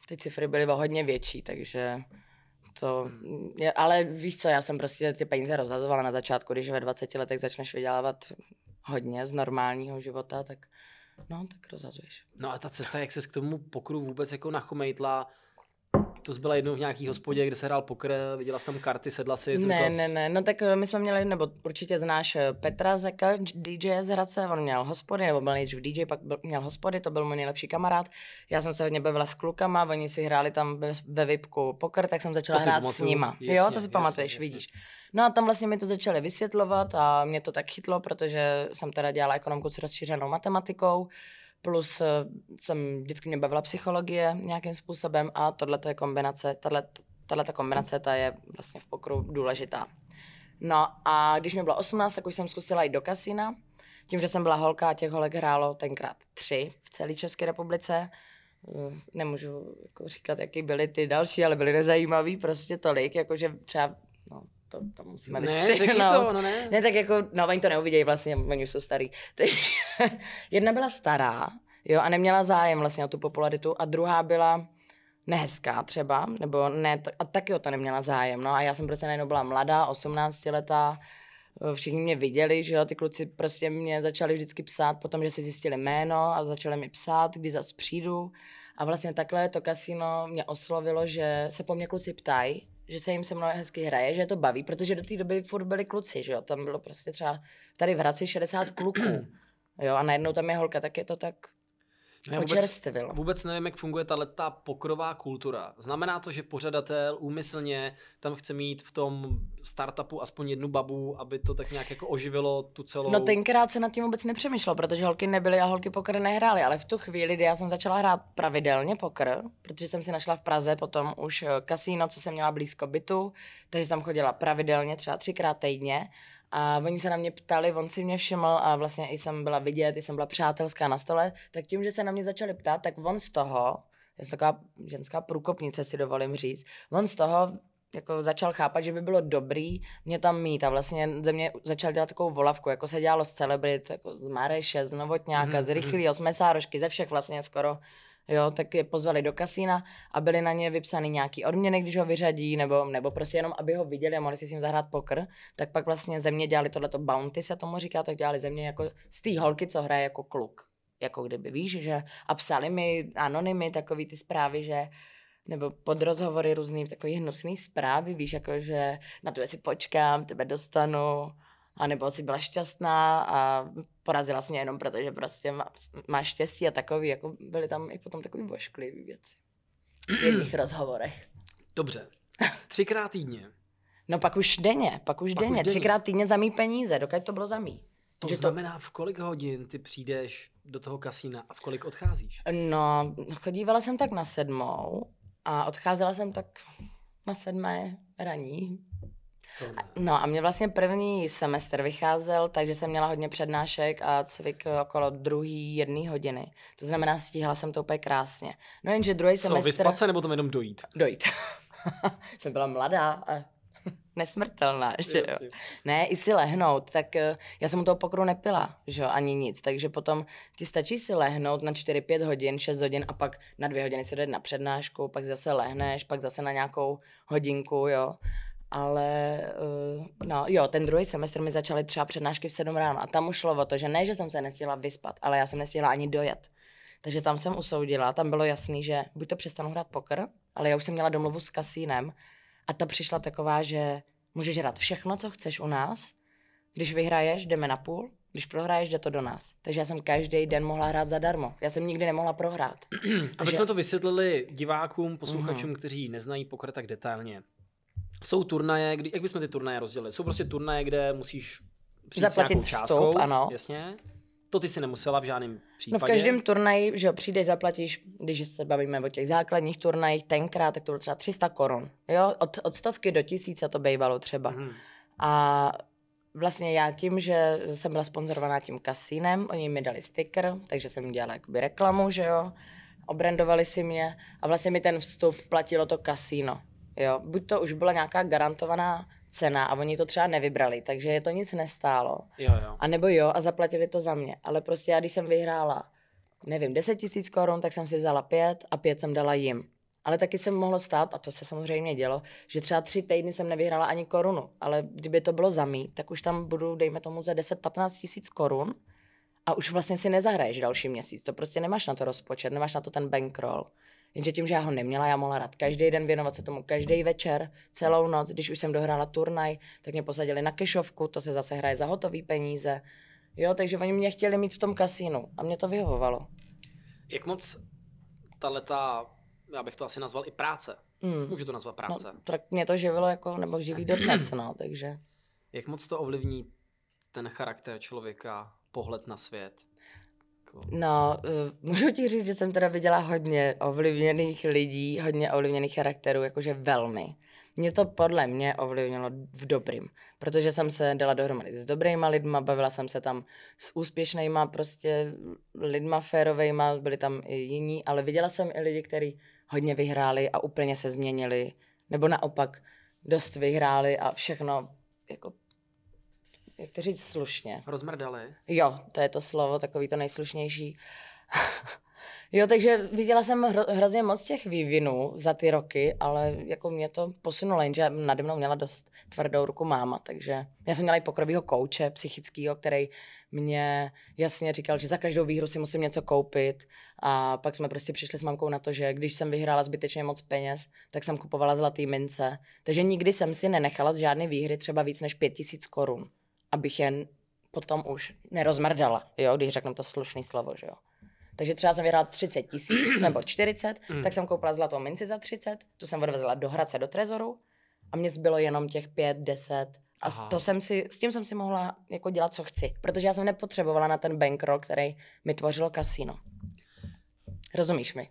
ty cifry byly o hodně větší, takže to, hmm. je, ale víš co, já jsem prostě ty peníze rozhazovala na začátku, když ve 20 letech začneš vydělávat hodně z normálního života, tak no, tak rozhazuješ. No a ta cesta, jak ses k tomu pokru vůbec jako nachomejtla, to byla jednou v nějaký hospodě, kde se hrál poker, viděla jsi tam karty, sedla si. Ne, ne, ne, no tak eh, my jsme měli, nebo určitě znáš eh, Petra Zeka, DJ z Hradce, on měl hospody, nebo byl nejdřív DJ, pak byl, měl hospody, to byl můj nejlepší kamarád. Já jsem se hodně bavila s klukama, oni si hráli tam ve, ve VIPku poker, tak jsem začala hrát pamatuju, s nima. Jasně, jo, to si pamatuješ, jasně, vidíš. No a tam vlastně mi to začali vysvětlovat a mě to tak chytlo, protože jsem teda dělala ekonomku s rozšířenou matematikou plus eh, jsem vždycky mě bavila psychologie nějakým způsobem a tohle je kombinace, tahle kombinace ta je vlastně v pokru důležitá. No a když mi bylo 18, tak už jsem zkusila jít do kasína. Tím, že jsem byla holka a těch holek hrálo tenkrát tři v celé České republice, eh, nemůžu jako říkat, jaký byly ty další, ale byly nezajímavý prostě tolik, jakože třeba no, to, to musíme ne, vystřihnout. To, no ne. ne, tak jako, no oni to neuvidějí vlastně, oni jsou starý. Teď, jedna byla stará, jo, a neměla zájem vlastně o tu popularitu a druhá byla nehezká třeba, nebo ne, a taky o to neměla zájem, no a já jsem prostě najednou byla mladá, 18 letá, eh, všichni mě viděli, že jo, ty kluci prostě mě začali vždycky psát potom, že si zjistili jméno a začali mi psát, kdy zas přijdu. A vlastně takhle to kasino mě oslovilo, že se po mně kluci ptají že se jim se mnou hezky hraje, že je to baví, protože do té doby furt byli kluci, že jo, tam bylo prostě třeba tady v Hradci 60 kluků, jo, a najednou tam je holka, tak je to tak já vůbec, vůbec nevím, jak funguje ta letá pokrová kultura. Znamená to, že pořadatel úmyslně tam chce mít v tom startupu aspoň jednu babu, aby to tak nějak jako oživilo tu celou... No tenkrát se nad tím vůbec nepřemýšlelo, protože holky nebyly a holky poker nehrály, ale v tu chvíli, kdy já jsem začala hrát pravidelně poker, protože jsem si našla v Praze potom už eh, kasíno, co jsem měla blízko bytu, takže jsem chodila pravidelně třeba třikrát týdně a oni se na mě ptali, on si mě všiml a vlastně i jsem byla vidět, i jsem byla přátelská na stole, tak tím, že se na mě začali ptát, tak on z toho, já jsem taková ženská průkopnice si dovolím říct, on z toho jako začal chápat, že by bylo dobrý mě tam mít a vlastně ze mě začal dělat takovou volavku, jako se dělalo z celebrit, jako z Mareše, z Novotňáka, mm-hmm. z mhm, mhm. Rychlýho, z Mesárošky, ze všech vlastně skoro jo, tak je pozvali do kasína a byly na ně vypsány nějaký odměny, když ho vyřadí, nebo, nebo prostě jenom, aby ho viděli a mohli si s ním zahrát pokr, tak pak vlastně země dělali tohleto bounty, se tomu říká, tak dělali země jako z té holky, co hraje jako kluk. Jako kdyby, víš, že a psali mi anonymy takový ty zprávy, že nebo pod rozhovory různý, takový hnusný zprávy, víš, jako že na tebe si počkám, tebe dostanu a nebo jsi byla šťastná a porazila jsi mě jenom proto, že prostě má, má štěstí a takový, jako byly tam i potom takový vošklivý věci v jedných rozhovorech. Dobře. Třikrát týdně. No pak už denně, pak už pak denně. Už denně. Třikrát týdně za mý peníze, dokud to bylo za mý. To že znamená, to... v kolik hodin ty přijdeš do toho kasína a v kolik odcházíš? No, chodívala jsem tak na sedmou a odcházela jsem tak na sedmé raní. No a mě vlastně první semestr vycházel, takže jsem měla hodně přednášek a cvik okolo druhý jedné hodiny. To znamená, stíhala jsem to úplně krásně. No jenže druhý Co, vyspat se nebo tam jenom dojít? Dojít. jsem byla mladá a nesmrtelná, že jo. Ne, i si lehnout, tak eh, já jsem u toho pokru nepila, že jo, ani nic, takže potom ti stačí si lehnout na 4-5 hodin, 6 hodin a pak na 2 hodiny se jde na přednášku, pak zase lehneš, pak zase na nějakou hodinku, jo ale eh, no jo, ten druhý semestr mi začaly třeba přednášky v 7 ráno a tam už šlo o to, že ne, že jsem se nestihla vyspat, ale já jsem nestihla ani dojet. Takže tam jsem usoudila, tam bylo jasný, že buď to přestanu hrát poker, ale já už jsem měla domluvu s kasínem a ta přišla taková, že můžeš hrát všechno, co chceš u nás, když vyhraješ, jdeme na půl, když prohraješ, jde to do nás. Takže já jsem každý den mohla hrát zadarmo. Já jsem nikdy nemohla prohrát. Takže... Aby jsme to vysvětlili divákům, posluchačům, mm-hmm. kteří neznají pokr tak detailně jsou turnaje, kdy, jak bychom ty turnaje rozdělili? Jsou prostě turnaje, kde musíš přijít Zaplatit s částkou, vstup, ano. Jasně. To ty si nemusela v žádném případě. No v každém turnaji, že jo, přijdeš, zaplatíš, když se bavíme o těch základních turnajích, tenkrát, tak to bylo třeba 300 korun. Jo, od, od stovky do tisíce to bývalo třeba. Hmm. A vlastně já tím, že jsem byla sponzorovaná tím kasínem, oni mi dali sticker, takže jsem dělala jakoby reklamu, že jo, obrandovali si mě a vlastně mi ten vstup platilo to kasíno. Jo, buď to už byla nějaká garantovaná cena a oni to třeba nevybrali, takže je to nic nestálo. Jo, jo. A nebo jo, a zaplatili to za mě. Ale prostě já, když jsem vyhrála, nevím, 10 tisíc korun, tak jsem si vzala pět a pět jsem dala jim. Ale taky se mohlo stát, a to se samozřejmě dělo, že třeba tři týdny jsem nevyhrála ani korunu. Ale kdyby to bylo za mý, tak už tam budu, dejme tomu, za 10-15 tisíc korun a už vlastně si nezahraješ další měsíc. To prostě nemáš na to rozpočet, nemáš na to ten bankroll. Jenže tím, že já ho neměla, já mohla rád každý den věnovat se tomu každý večer, celou noc. Když už jsem dohrála turnaj, tak mě posadili na kešovku, to se zase hraje za hotový peníze. Jo, takže oni mě chtěli mít v tom kasínu a mě to vyhovovalo. Jak moc ta já bych to asi nazval i práce. Mm. Můžu to nazvat práce. No, tak mě to živilo jako, nebo živí dodnes, no, takže. Jak moc to ovlivní ten charakter člověka, pohled na svět? Jako. No, eh, můžu ti říct, že jsem teda viděla hodně ovlivněných lidí, hodně ovlivněných charakterů, jakože velmi. Mě to podle mě ovlivnilo v dobrým, protože jsem se dala dohromady s dobrýma lidma, bavila jsem se tam s úspěšnýma prostě lidma férovejma, byli tam i jiní, ale viděla jsem i lidi, kteří hodně vyhráli a úplně se změnili, nebo naopak dost vyhráli a všechno jako jak to říct slušně. Rozmrdali. Jo, to je to slovo, takový to nejslušnější. jo, takže viděla jsem hro, hrozně moc těch vývinů za ty roky, ale jako mě to posunulo, jenže nade mnou měla dost tvrdou ruku máma, takže já jsem měla i pokrovýho kouče psychického, který mě jasně říkal, že za každou výhru si musím něco koupit a pak jsme prostě přišli s mamkou na to, že když jsem vyhrála zbytečně moc peněz, tak jsem kupovala zlatý mince. Takže nikdy jsem si nenechala z žádné výhry třeba víc než pět tisíc korun abych jen potom už nerozmrdala, jo, když řeknu to slušné slovo, že jo. Takže třeba jsem vyhrála 30 tisíc nebo 40, mm. tak jsem koupila zlatou minci za 30, tu jsem odvezla do Hradce do Trezoru a mě zbylo jenom těch 5, 10 a Aha. to jsem si, s tím jsem si mohla jako dělat, co chci, protože já jsem nepotřebovala na ten bankroll, který mi tvořilo kasino. Rozumíš mi?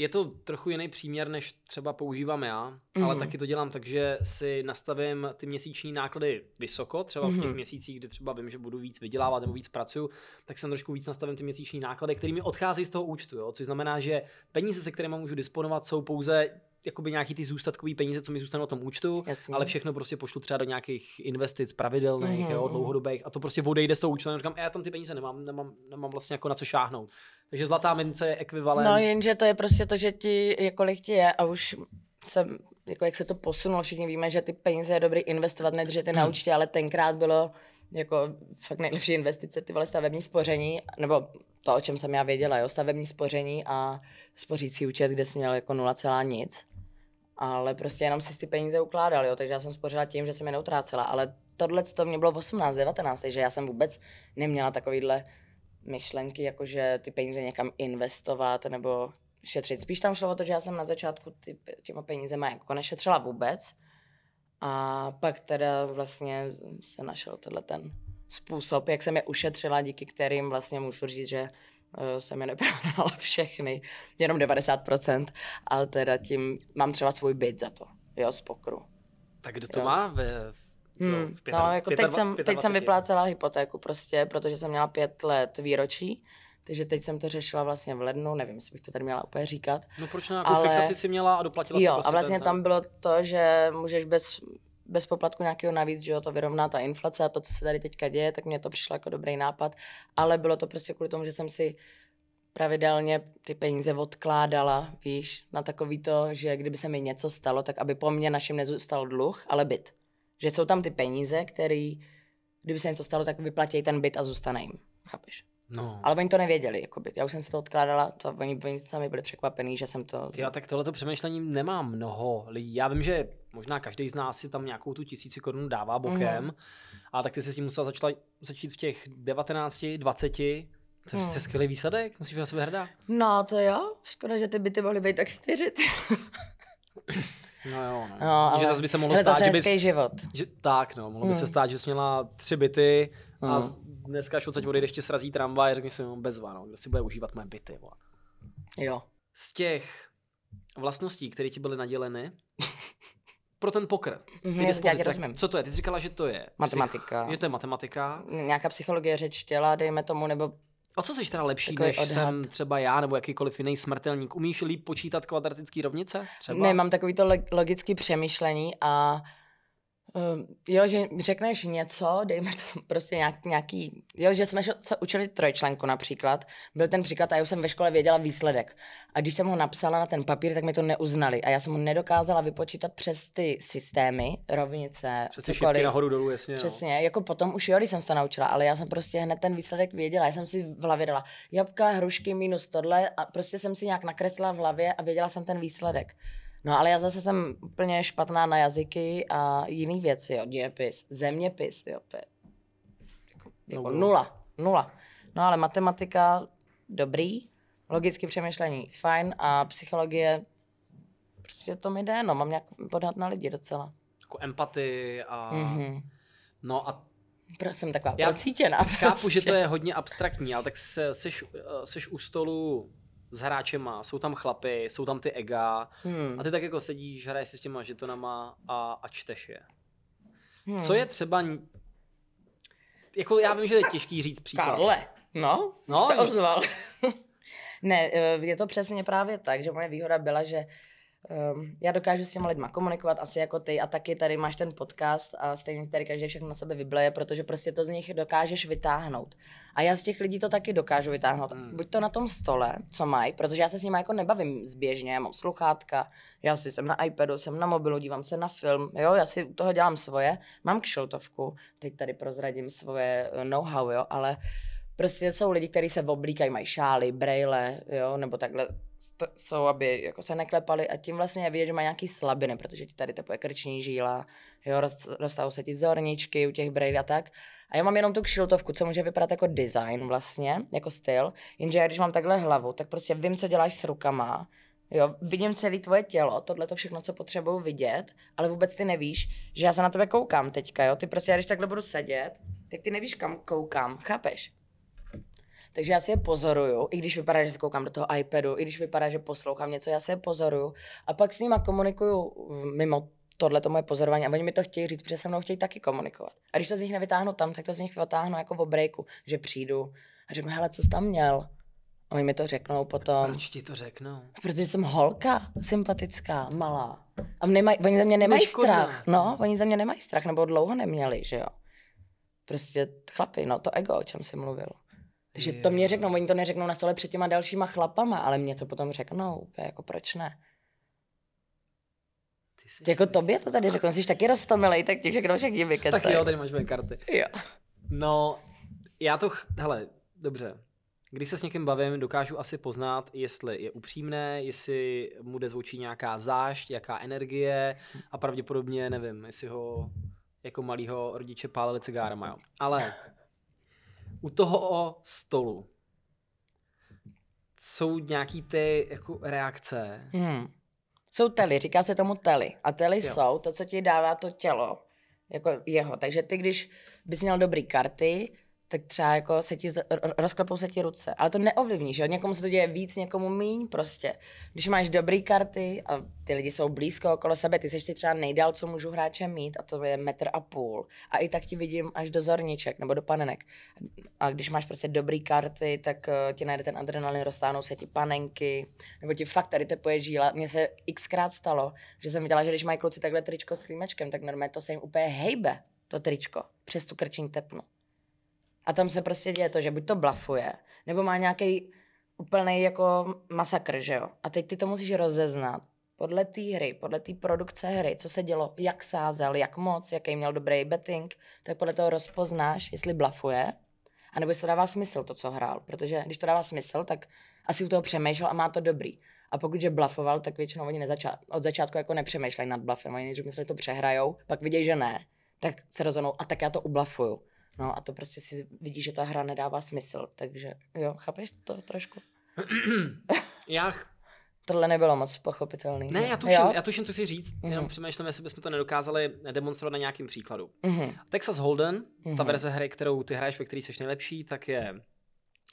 je to trochu jiný příměr, než třeba používám já, mm-hmm. ale mhm. taky to dělám tak, že si nastavím ty měsíční náklady vysoko, třeba mm-hmm. v těch mhm. měsících, kdy třeba vím, že budu víc vydělávat nebo víc pracuju, tak jsem trošku víc nastavím ty měsíční náklady, kterými odchází z toho účtu, jo? což znamená, že peníze, se kterými můžu disponovat, jsou pouze jakoby nějaký ty zůstatkový peníze, co mi zůstanou na tom účtu, Jasně. ale všechno prostě pošlu třeba do nějakých investic pravidelných, mm-hmm. jo, dlouhodobých a to prostě odejde z toho účtu a říkám, já tam ty peníze nemám, nemám, nemám vlastně jako na co šáhnout. Takže zlatá mince je ekvivalent. No jenže to je prostě to, že ti, kolik ti je a už jsem, jako jak se to posunulo, všichni víme, že ty peníze je dobrý investovat, ne držet je na hmm. účtě, ale tenkrát bylo jako fakt nejlepší investice, ty vole stavební spoření, nebo to, o čem jsem já věděla, jo, stavební spoření a spořící účet, kde jsem měl jako nula celá nic ale prostě jenom si ty peníze ukládal, jo, takže já jsem spořila tím, že jsem je neutrácela, ale tohle to mě bylo 18, 19, takže já jsem vůbec neměla takovýhle myšlenky, jakože ty peníze někam investovat nebo šetřit. Spíš tam šlo o to, že já jsem na začátku ty, těma má jako nešetřila vůbec a pak teda vlastně se našel tenhle ten způsob, jak jsem je ušetřila, díky kterým vlastně můžu říct, že Eh, jsem je neprohrála všechny, jenom 90%, ale teda tím mám třeba svůj byt za to, jo, z pokru. Tak kdo to jo. má ve, Hmm, v no, jako teď, jsem, teď jsem no. vyplácela hypotéku prostě, protože jsem měla pět let výročí, takže teď jsem to řešila vlastně v lednu, nevím, jestli bych to tady měla úplně říkat. No proč na jako ale... fixaci si měla a doplatila Jo, si a prostě vlastně ten, tam bylo to, že můžeš bez bez poplatku nějakého navíc, že jo, to vyrovná ta inflace a to, co se tady teďka děje, tak mě to přišlo jako dobrý nápad, ale bylo to prostě kvůli tomu, že jsem si pravidelně ty peníze odkládala, víš, na takový to, že kdyby se mi něco stalo, tak aby po mně našim nezůstal dluh, ale byt. Že jsou tam ty peníze, které, kdyby se něco stalo, tak vyplatí ten byt a zůstane jim. Chápeš? No. Ale oni to nevěděli, jakoby. já už jsem si to odkládala, to oni, oni sami byli překvapení, že jsem to... Já tak tohleto přemýšlení nemá mnoho lidí, já vím, že možná každý z nás si tam nějakou tu tisíci korun dává bokem, mm. a tak ty se s tím musela začala, začít v těch 19, 20, to je hmm. skvělý výsadek, musíš být na sebe hrdá. No to jo, škoda, že ty byty mohly být tak čtyři. No jo, no. no ale, že zase by se mohlo stát, že bys, život. Že, tak no, mohlo by se hmm. stát, že jsi měla tři byty a hmm dneska, až odsaď odejde, ještě srazí tramvaj, řekni si, no, bez vano, kdo si bude užívat moje byty, vole. Jo. Z těch vlastností, které ti byly naděleny, pro ten pokr. Mm-hmm, dispozice, co to je? Ty jsi říkala, že to je... Matematika. Psych... Je to je matematika. Nějaká psychologie řeč těla, dejme tomu, nebo a co jsi teda lepší, než odhad. jsem třeba já nebo jakýkoliv jiný smrtelník? Umíš líp počítat kvadratické rovnice? Třeba? mám takový to logické přemýšlení a Ehm, jo, že řekneš něco, dejme to prostě nějak, nějaký, jo, že jsme se učili trojčlenku například, byl ten příklad a já už jsem ve škole věděla výsledek. A když jsem ho napsala na ten papír, tak mi to neuznali a já jsem ho nedokázala vypočítat přes ty systémy, rovnice, přes ty nahoru dolů, jasně. No. Přesně, no. jako potom už jo, když jsem se to naučila, ale já jsem prostě hned ten výsledek věděla, já jsem si v hlavě dala jabka, hrušky, minus tohle a prostě jsem si nějak nakresla v hlavě a věděla jsem ten výsledek. Hmm. No ale já zase jsem úplně špatná na jazyky a jiný věci, jo, dějepis, zeměpis, jo, pe, jako, jako no, nula, nula. No ale matematika, dobrý, logické přemýšlení, fajn a psychologie, prostě to mi jde, no, mám nějak podhat na lidi docela. Jako empatii a... Mm-hmm. No a proč jsem taková já procítěná. Chápu, prostě. že to prostě. je hodně abstraktní, ale tak se, seš, eh, seš u stolu s hráčema, jsou tam chlapy, jsou tam ty ega hmm. a ty tak jako sedíš, hraješ si s těma žetonama a, a čteš je. Hmm. Co je třeba... Jako já vím, že je těžký říct příklad. Karle, no, no se no. ozval. ne, eh, je to přesně právě tak, že moje výhoda byla, že um, já dokážu s těma lidma komunikovat asi jako ty a taky tady máš ten podcast a stejně tady každý všechno na sebe vybleje, protože prostě to z nich dokážeš vytáhnout. A já z těch lidí to taky dokážu vytáhnout. Mm. Buď to na tom stole, co mají, protože já se s nimi jako nebavím zběžně, já mám sluchátka, já si jsem na iPadu, jsem na mobilu, dívám se na film, jo, já si toho dělám svoje, mám kšiltovku, teď tady prozradím svoje eh, know-how, jo, ale uh, Prostě jsou lidi, kteří se oblíkají, mají šály, brejle, jo, nebo takhle to jsou, aby jako se neklepali a tím vlastně je vidět, že má nějaký slabiny, protože ti tady tepuje krční žíla, jo, roz, se ti zorničky u těch braid a tak. A já mám jenom tu kšiltovku, co může vypadat jako design vlastně, jako styl, jenže já když mám takhle hlavu, tak prostě vím, co děláš s rukama, jo, vidím celé tvoje tělo, tohle to všechno, co potřebuju vidět, ale vůbec ty nevíš, že já se na tebe koukám teďka, jo, ty prostě, já když takhle budu sedět, tak ty nevíš, kam koukám, chápeš? Takže já si je pozoruju, i když vypadá, že koukám do toho iPadu, i když vypadá, že poslouchám něco, já si je pozoruju a pak s nima komunikuju mm, mimo tohle to moje pozorování a oni mi to chtějí říct, protože se mnou chtějí taky komunikovat. A když to z nich nevytáhnu tam, tak to z nich vytáhnu jako v breaku, že přijdu a řeknu, hele, co jsi tam měl? A oni mi to řeknou potom. Proč ti to řeknou? Protože jsem holka, sympatická, malá. A nemaj, oni za mě nemají Neškodná. strach. No, oni za mě nemají strach, nebo dlouho neměli, že jo. Prostě chlapi, no to ego, o čem jsi mluvil. Takže to mě řeknou, oni to neřeknou na stole před těma dalšíma chlapama, ale mě to potom řeknou, úplně jako proč ne. Ty jsi jako tobě to tady Řekl jsi taky roztomilej, tak ti všechno všichni vykecej. Tak jo, tady máš moje karty. Jo. No, já to, ch- hele, dobře, když se s někým bavím, dokážu asi poznat, jestli je upřímné, jestli mu jde zvučí nějaká zášť, jaká energie a pravděpodobně nevím, jestli ho jako malýho rodiče pálili cigárama, jo. Ale u toho o stolu jsou nějaký ty jako reakce. Hmm. Jsou tely, říká se tomu tely. A tely jo. jsou to, co ti dává to tělo, jako jeho. Takže ty, když bys měl dobrý karty, tak třeba jako se ti, rozklepou se ti ruce. Ale to neovlivní, že. Někomu se to děje víc, někomu míň prostě. Když máš dobrý karty a ty lidi jsou blízko okolo sebe, ty seš ty třeba nejdál, co můžu hráče mít a to je metr a půl. A i tak ti vidím až do zorniček nebo do panenek. A když máš prostě dobrý karty, tak eh, ti najde ten adrenalin, roztáhnou se ti panenky, nebo ti fakt tady tepuje žíla. Mně se xkrát stalo, že jsem viděla, že když mají kluci takhle tričko s límečkem, tak normálně to se jim úplně hejbe, to tričko, přes tu krčín tepnu. A tam se prostě děje to, že buď to blafuje, nebo má nějaký úplný jako masakr, že jo. A teď ty to musíš rozeznat podle té hry, podle té produkce hry, co se dělo, jak sázel, jak moc, jaký měl dobrý betting, tak podle toho rozpoznáš, jestli blafuje, anebo jestli to dává smysl to, co hrál. Protože když to dává smysl, tak asi u toho přemýšlel a má to dobrý. A pokud že blafoval, tak většinou oni nezača- od začátku jako nepřemýšlejí nad blafem. Oni nejdřív mysleli, že to přehrajou, pak vidějí, že ne, tak se rozhodnou, a tak já to ublafuju. No a to prostě si vidí, že ta hra nedává smysl, takže jo, chápeš to trošku? já... Tohle nebylo moc pochopitelné. Ne, já tuším, já tuším co si říct, mm-hmm. jenom mhm. přemýšlím, jestli bychom to nedokázali demonstrovat na nějakém příkladu. Mm-hmm. Texas Holden, mm-hmm. ta mhm. verze hry, kterou ty hraješ, ve které jsi nejlepší, tak je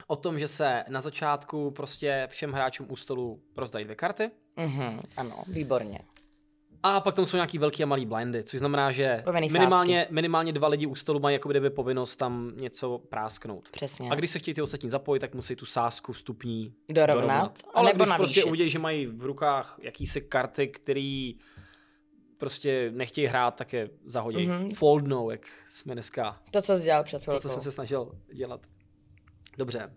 o tom, že se na začátku prostě všem hráčům u stolu rozdají dvě karty. Mm-hmm, ano, výborně. A pak tam jsou nějaký velký a malý blindy, což znamená, že minimálně, minimálně dva lidi u stolu mají jako kdyby povinnost tam něco prásknout. Přesně. A když se chtějí ty ostatní zapojit, tak musí tu sásku vstupní dorovnat. dorovnat. Ale nebo když prostě navýšit. prostě uvidí, že mají v rukách jakýsi karty, který prostě nechtějí hrát, tak je zahodí. Mm-hmm. Foldnou, jak jsme dneska. To, co jsi dělal před chvilkou. To, co jsem se snažil dělat. Dobře,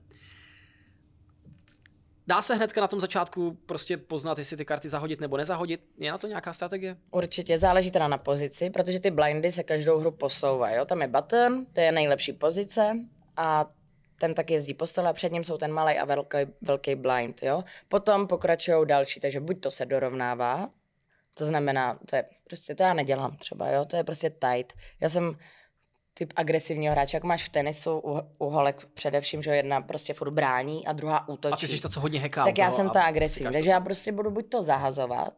Dá se hnedka na tom začátku prostě poznat, jestli ty karty zahodit nebo nezahodit? Je na to nějaká strategie? Určitě, záleží teda na pozici, protože ty blindy se každou hru posouvají. Jo? Tam je button, to je nejlepší pozice a ten tak jezdí po stole a před ním jsou ten malý a velký, velký blind. Jo? Potom pokračují další, takže buď to se dorovnává, to znamená, to je prostě, to já nedělám třeba, jo, to je prostě tight. Já jsem typ agresivního hráče, jak máš v tenisu u, u holek především, že jedna prostě furt brání a druhá útočí. A ty jsi to, co hodně heká. Tak já jsem ta agresivní, takže já prostě budu buď to zahazovat,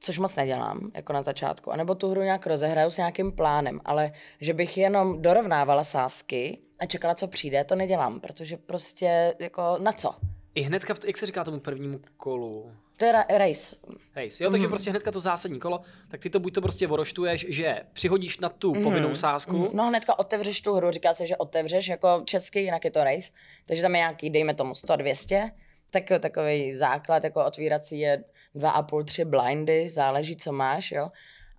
což moc nedělám, jako na začátku, anebo tu hru nějak rozehraju s nějakým plánem, ale že bych jenom dorovnávala sásky a čekala, co přijde, to nedělám, protože prostě jako na co? I hnedka, jak se říká tomu prvnímu kolu? To je ra- race. Race, jo, takže mm. prostě hnedka to zásadní kolo, tak ty to buď to prostě voroštuješ, že přihodíš na tu mm. povinnou sázku. Mm. No hnedka otevřeš tu hru, říká se, že otevřeš jako česky, jinak je to race, takže tam je nějaký, dejme tomu 100, 200, tak, takový základ, jako otvírací je 2,5, 3 blindy, záleží, co máš, jo.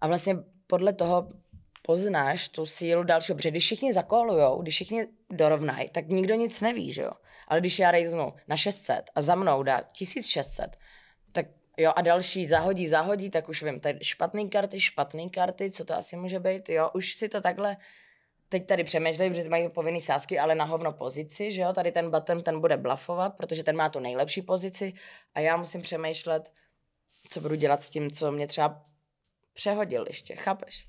A vlastně podle toho poznáš tu sílu dalšího, protože když všichni zakolujou, když všichni dorovnají, tak nikdo nic neví, že jo. Ale když já rejznu na 600 a za mnou dá 1600, Jo, a další zahodí, zahodí, tak už vím, tady špatný karty, špatný karty, co to asi může být, jo, už si to takhle teď tady přemýšlej, protože mají povinný sásky, ale na hovno pozici, že jo, tady ten button, ten bude blafovat, protože ten má tu nejlepší pozici a já musím přemýšlet, co budu dělat s tím, co mě třeba přehodil ještě, chápeš?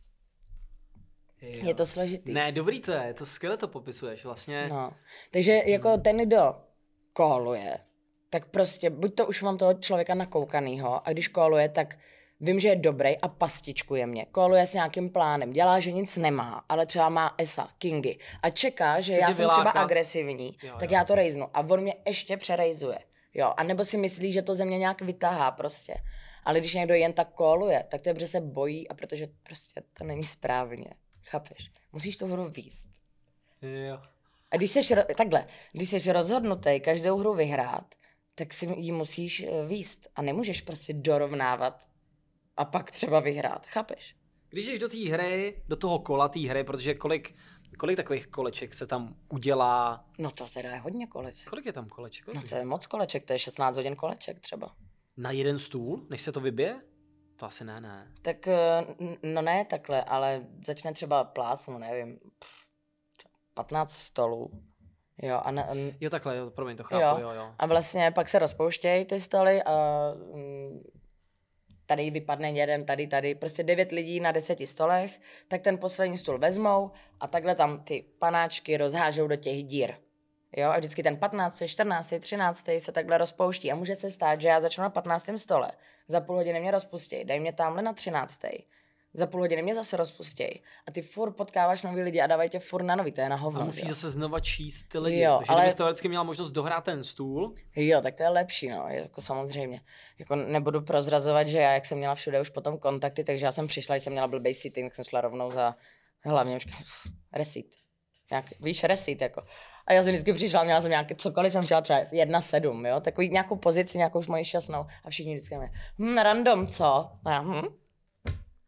Jo. Je to složitý. Ne, dobrý to je, to skvěle to popisuješ vlastně. No. Takže jako mm. ten, kdo koluje, tak prostě buď to už mám toho člověka nakoukanýho a když koluje, tak vím, že je dobrý a pastičkuje mě. Koluje s nějakým plánem, dělá, že nic nemá, ale třeba má ESA, Kingy a čeká, že Chce já jsem třeba agresivní, jo, tak jo. já to rejznu a on mě ještě přerejzuje. Jo, a nebo si myslí, že to ze mě nějak vytahá prostě. Ale když někdo jen tak koluje, tak to je, protože se bojí a protože prostě to není správně. Chápeš? Musíš tu hru výst. Jo. A když seš, takhle, když seš rozhodnutý každou hru vyhrát, tak si ji musíš eh, výst a nemůžeš prostě dorovnávat a pak třeba vyhrát, chápeš? Když jdeš do té hry, do toho kola té hry, protože kolik, kolik takových koleček se tam udělá? No to teda je hodně koleček. Kolik je tam koleček? Kolik? No to je moc koleček, to je 16 hodin koleček třeba. Na jeden stůl, než se to vybije? To asi ne, ne. Tak, eh, no ne takhle, ale začne třeba plác, no nevím, 15 stolů Jo, a na, um, jo, takhle, jo, promiň, to chápu, jo. jo, jo. A vlastně pak se rozpouštějí ty stoly a um, tady vypadne jeden, tady, tady, prostě devět lidí na deseti stolech, tak ten poslední stůl vezmou a takhle tam ty panáčky rozhážou do těch dír. Jo, a vždycky ten 15., 14., 13. se takhle rozpouští a může se stát, že já začnu na 15. stole, za půl hodiny mě rozpustí, dej mě tamhle na 13 za půl hodiny mě zase rozpustěj. A ty fur potkáváš nový lidi a dávají tě fur na nový, to je na hovno. A jo. zase znova číst ty lidi. Jo, Takže ale... kdybys vždycky měla možnost dohrát ten stůl. Jo, tak to je lepší, no, jako samozřejmě. Jako nebudu prozrazovat, že já, jak jsem měla všude už potom kontakty, takže já jsem přišla, když jsem měla blbý sitting, tak jsem šla rovnou za hlavně už receipt. Nějak, víš, resit jako. A já jsem vždycky přišla, měla jsem nějaké cokoliv, jsem chtěla třeba sedm, jo, takový nějakou pozici, nějakou už moji šťastnou. A všichni vždycky mě, hm, random, co? A já, hm,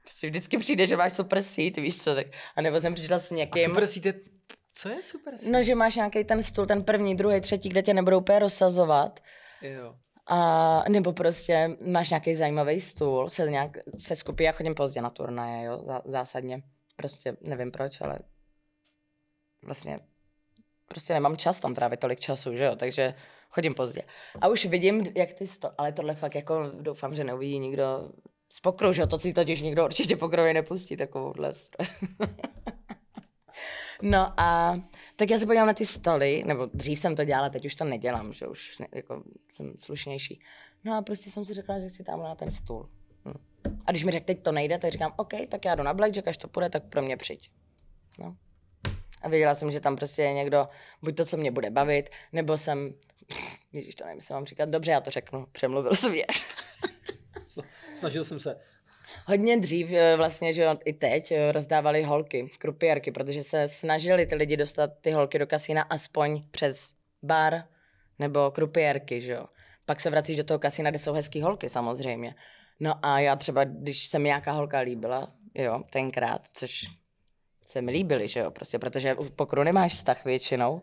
prostě vždycky přijde, že máš super seat, víš co, tak, a nebo jsem přišla s někým. A super seat je, co je super seat? No, že máš nějaký ten stůl, ten první, druhý, třetí, kde tě nebudou úplně rozsazovat. Jo. A, nebo prostě máš nějaký zajímavý stůl, se nějak se skupí, já chodím pozdě na turnaje, jo, zásadně. Prostě nevím proč, ale vlastně prostě nemám čas tam trávit tolik času, že jo, takže chodím pozdě. A už vidím, jak ty sto, ale tohle fakt jako doufám, že neuvidí nikdo z že to si totiž nikdo určitě pokroje nepustí takovouhle. no a tak já se podívám na ty stoly, nebo dřív jsem to dělala, teď už to nedělám, že už ne, jako, jsem slušnější. No a prostě jsem si řekla, že chci tam na ten stůl. Hm. A když mi řekl, teď to nejde, tak říkám, OK, tak já jdu na Blackjack, až to půjde, tak pro mě přijď. No. A věděla jsem, že tam prostě je někdo, buď to, co mě bude bavit, nebo jsem, když to nevím, se vám říkat, dobře, já to řeknu, přemluvil jsem je. Snažil jsem se. Hodně dřív eh, vlastně, že i teď eh, rozdávali holky, krupiérky, protože se snažili ty lidi dostat ty holky do kasína aspoň přes bar nebo krupiérky, že jo. Pak se vracíš do toho kasína, kde jsou hezký holky samozřejmě. No a já třeba, když se mi nějaká holka líbila, jo, tenkrát, což se mi líbily, že jo, prostě, protože pokud nemáš vztah většinou,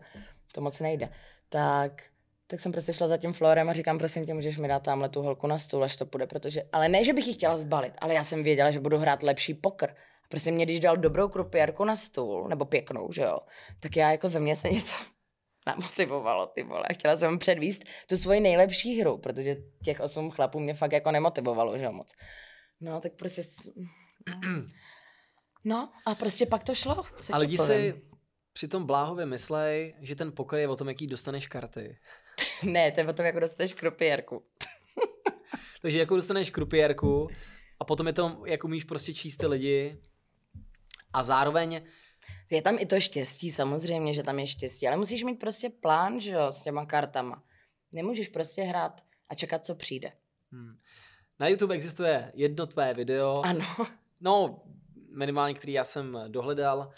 to moc nejde, tak tak jsem prostě šla za tím Florem a říkám, prosím tě, můžeš mi dát tamhle tu holku na stůl, až to půjde, protože, ale ne, že bych ji chtěla zbalit, ale já jsem věděla, že budu hrát lepší pokr. Prostě mě, když dal dobrou krupiarku na stůl, nebo pěknou, že jo, tak já jako ve mně se něco namotivovalo, ty vole. A chtěla jsem předvíst tu svoji nejlepší hru, protože těch osm chlapů mě fakt jako nemotivovalo, že jo, moc. No, tak prostě... No, a prostě pak to šlo. Se Ale lidi si při tom bláhově myslej, že ten poker je o tom, jaký dostaneš karty. ne, to je potom tom, jako dostaneš krupiérku. Takže jako dostaneš krupiérku a potom je to, jak umíš prostě číst ty lidi a zároveň je tam i to štěstí, samozřejmě, že tam je štěstí, ale musíš mít prostě plán, že jo, s těma kartama. Nemůžeš prostě hrát a čekat, co přijde. Hmm. Na YouTube existuje jedno tvé video. Ano. No, minimálně, který já jsem dohledal,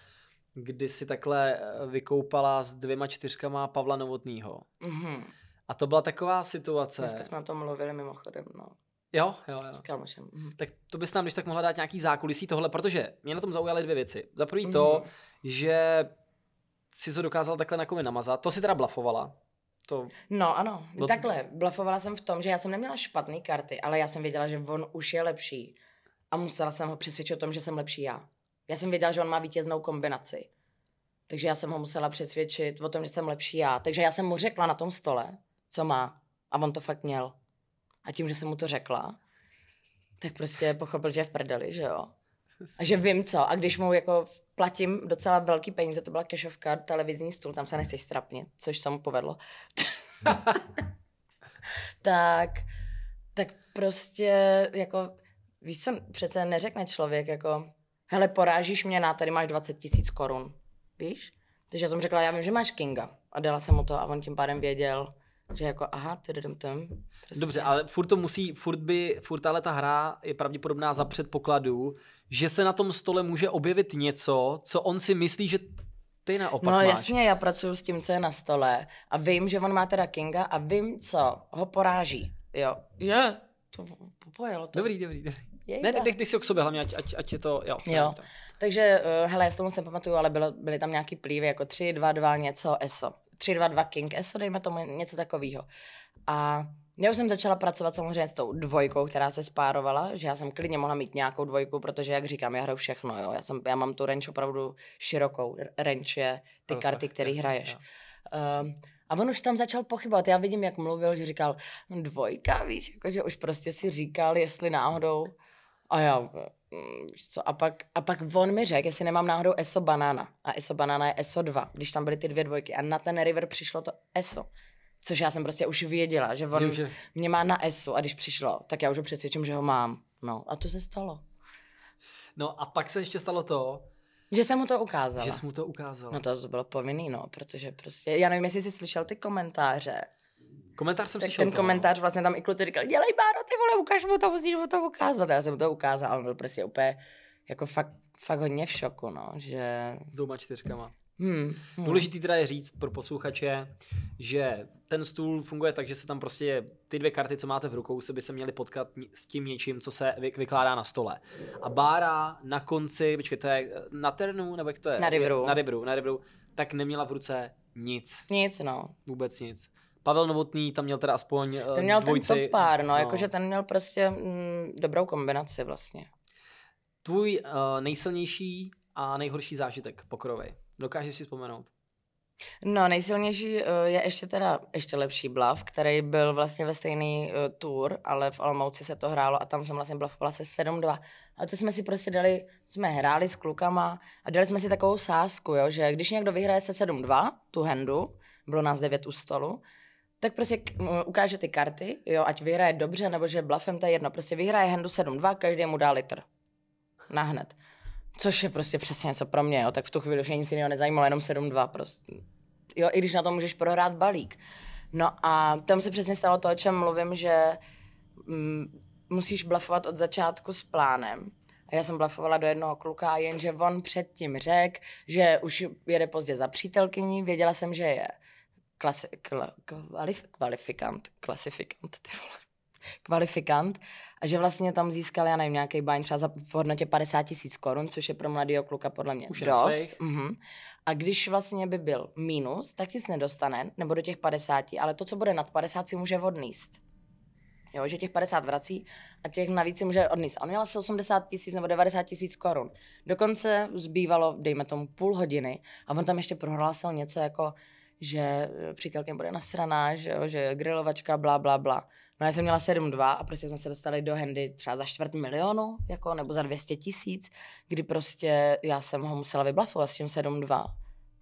kdy si takhle eh, vykoupala s dvěma čtyřkama Pavla Novotného. Mm-hmm. A to byla taková situace. Dneska jsme o tom mluvili mimochodem, no. Jo, jo, jo. S kámošem. Mhm. Tak to bys nám když tak mohla dát nějaký zákulisí tohle, protože mě na tom zaujaly dvě věci. Za prvý mhm. to, že si to dokázal takhle na komi namazat. To si teda blafovala, to... No ano, no... takhle, blafovala jsem v tom, že já jsem neměla špatné karty, ale já jsem věděla, že on už je lepší a musela jsem ho přesvědčit o tom, že jsem lepší já. Já jsem věděla, že on má vítěznou kombinaci. Takže já jsem ho musela přesvědčit o tom, že jsem lepší já. Takže já jsem mu řekla na tom stole, co má. A on to fakt měl. A tím, že jsem mu to řekla, tak prostě pochopil, že je v prdeli, že jo. A že vím co. A když mu jako platím docela velký peníze, to byla kešovka, televizní stůl, tam se nechceš strapnit, což se mu povedlo. tak, tak prostě jako, víš co, přece neřekne člověk jako, hele, porážíš mě na, tady máš 20 tisíc korun, víš? Takže já jsem řekla, já vím, že máš Kinga. A dala jsem mu to a on tím pádem věděl, že jako aha, tedy tam tam. Prostě. Dobře, ale furt to musí, furt by, furt ale ta hra je pravděpodobná za předpokladu, že se na tom stole může objevit něco, co on si myslí, že ty naopak No máš. jasně, já pracuji s tím, co je na stole a vím, že on má teda Kinga a vím, co ho poráží. Jo. Je, yeah. to popojelo to. Dobrý, dobrý, dobrý. Jejda. Ne, ne, dej si k sobě hlavně, ať, ať, ať je to, jo. jo. Takže, eh, hele, já s to moc nepamatuju, ale bylo, byly tam nějaký plívy, jako tři, dva, dva, něco, ESO. 322 King S, dejme tomu něco takového. A já už jsem začala pracovat samozřejmě s tou dvojkou, která se spárovala, že já jsem klidně mohla mít nějakou dvojku, protože, jak říkám, já hraju všechno, jo. Já, jsem, já mám tu range opravdu širokou. Range je ty Rozsah, karty, které hraješ. Jo. Um, a on už tam začal pochybovat. Já vidím, jak mluvil, že říkal no, dvojka, víš, jakože už prostě si říkal, jestli náhodou. A já, Mm, co, a pak, a pak on mi řekl, jestli nemám náhodou ESO banana. A ESO banana je ESO 2, když tam byly ty dvě dvojky. A na ten river přišlo to ESO. Což já jsem prostě už věděla, že on Vím, mě má na ESO a když přišlo, tak já už ho přesvědčím, že ho mám. No a to se stalo. No a pak se ještě stalo to, že jsem mu to ukázala. Že jsem mu to ukázala. No to, to bylo povinný, no, protože prostě, já nevím, jestli jsi slyšel ty komentáře Komentář jsem tak slyšel. Ten komentář vlastně tam i kluci říkali, dělej Báro, ty vole, ukáž mu to, musíš mu to ukázat. Já jsem mu to ukázal, on byl prostě úplně jako fakt, fakt hodně v šoku, no, že... S dvouma čtyřkama. Hmm, hmm. Důležitý teda je říct pro posluchače, že ten stůl funguje tak, že se tam prostě ty dvě karty, co máte v rukou, se by se měly potkat s tím něčím, co se vykládá na stole. A Bára na konci, počkej, to je eh, na ternu, nebo jak to je? Na rybru. Na rybru, na rybru, tak neměla v ruce nic. Nic, no. Vůbec nic. Pavel Novotný tam měl teda aspoň eh, Ten měl dvojci. ten pár, no, no. jakože ten měl prostě mm, dobrou kombinaci vlastně. Tvůj uh, nejsilnější a nejhorší zážitek pokrovej. Dokážeš si vzpomenout? No, nejsilnější eh, je ještě teda ještě lepší blav, který byl vlastně ve stejný uh, tour, ale v Olomouci se to hrálo a tam jsem vlastně blavovala se 7-2. A to jsme si prostě dali, jsme hráli s klukama a dali jsme si takovou sázku, jo, že když někdo vyhraje se 7-2, tu hendu, bylo nás devět u stolu, tak prostě ukáže ty karty, jo, ať vyhraje dobře, nebo že blafem, to je jedno. Prostě vyhraje Hendu 7-2, každý mu dá litr. Nahned. Což je prostě přesně něco pro mě, jo. Tak v tu chvíli už nic jiného nezajímalo, jenom 7-2 prostě. Jo, i když na to můžeš prohrát balík. No a tam se přesně stalo to, o čem mluvím, že mm, musíš blafovat od začátku s plánem. A já jsem blafovala do jednoho kluka, jenže on předtím řekl, že už jede pozdě za přítelkyní, věděla jsem, že je klasi, kla, kvalif, kvalifikant, klasifikant, ty vole, kvalifikant a že vlastně tam získal, já nevím, nějaký báň třeba za, v hodnotě 50 tisíc korun, což je pro mladého kluka podle mě Už dost. Mm-hmm. A když vlastně by byl mínus, tak nic nedostane, nebo do těch 50, ale to, co bude nad 50, si může odníst. Jo, že těch 50 vrací a těch navíc si může odníst. A on měl asi 80 tisíc nebo 90 tisíc korun. Dokonce zbývalo, dejme tomu, půl hodiny a on tam ještě prohlásil něco jako že eh, přítelkyně bude nasraná, že, jo, že grilovačka, blá, blá, blá. No já jsem měla 7,2 a prostě jsme se dostali do handy třeba za čtvrt milionu, jako, nebo za 200 tisíc, kdy prostě já jsem ho musela vyblafovat s tím 7,2.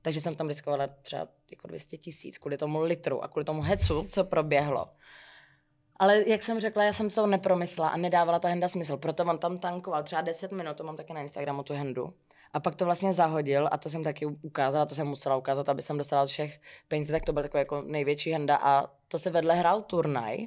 Takže jsem tam riskovala třeba jako 200 tisíc kvůli tomu litru a kvůli tomu hecu, co proběhlo. Ale jak jsem řekla, já jsem to nepromyslela a nedávala ta henda smysl. Proto on tam tankoval třeba 10 minut, to mám taky na Instagramu tu hendu. A pak to vlastně zahodil a to jsem taky ukázala, to jsem musela ukázat, aby jsem dostala od všech peníze, tak to byl takový jako největší handa a to se vedle hrál turnaj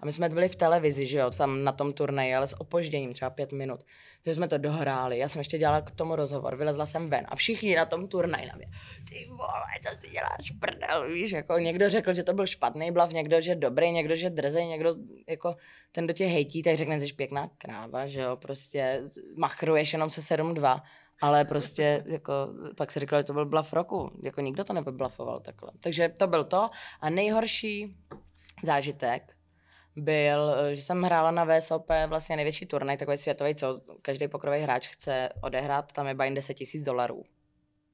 a my jsme byli v televizi, že jo, tam na tom turnaji, ale s opožděním třeba pět minut. Takže jsme to dohráli, já jsem ještě dělala k tomu rozhovor, vylezla jsem ven a všichni na tom turnaji na mě, ty vole, to si děláš prdel, víš, jako někdo řekl, že to byl špatný blav, někdo, že dobrý, někdo, že drzej, někdo, jako ten do tě hejtí, tak řekne, že jsi pěkná kráva, že jo, prostě machruješ jenom se 7 ale prostě jako, pak se říkalo, že to byl blaf roku. Jako nikdo to neblafloval takhle. Takže to byl to. A nejhorší zážitek byl, že jsem hrála na VSOP vlastně největší turnaj, takový světový, co každý pokrový hráč chce odehrát, tam je bajn 10 000 dolarů.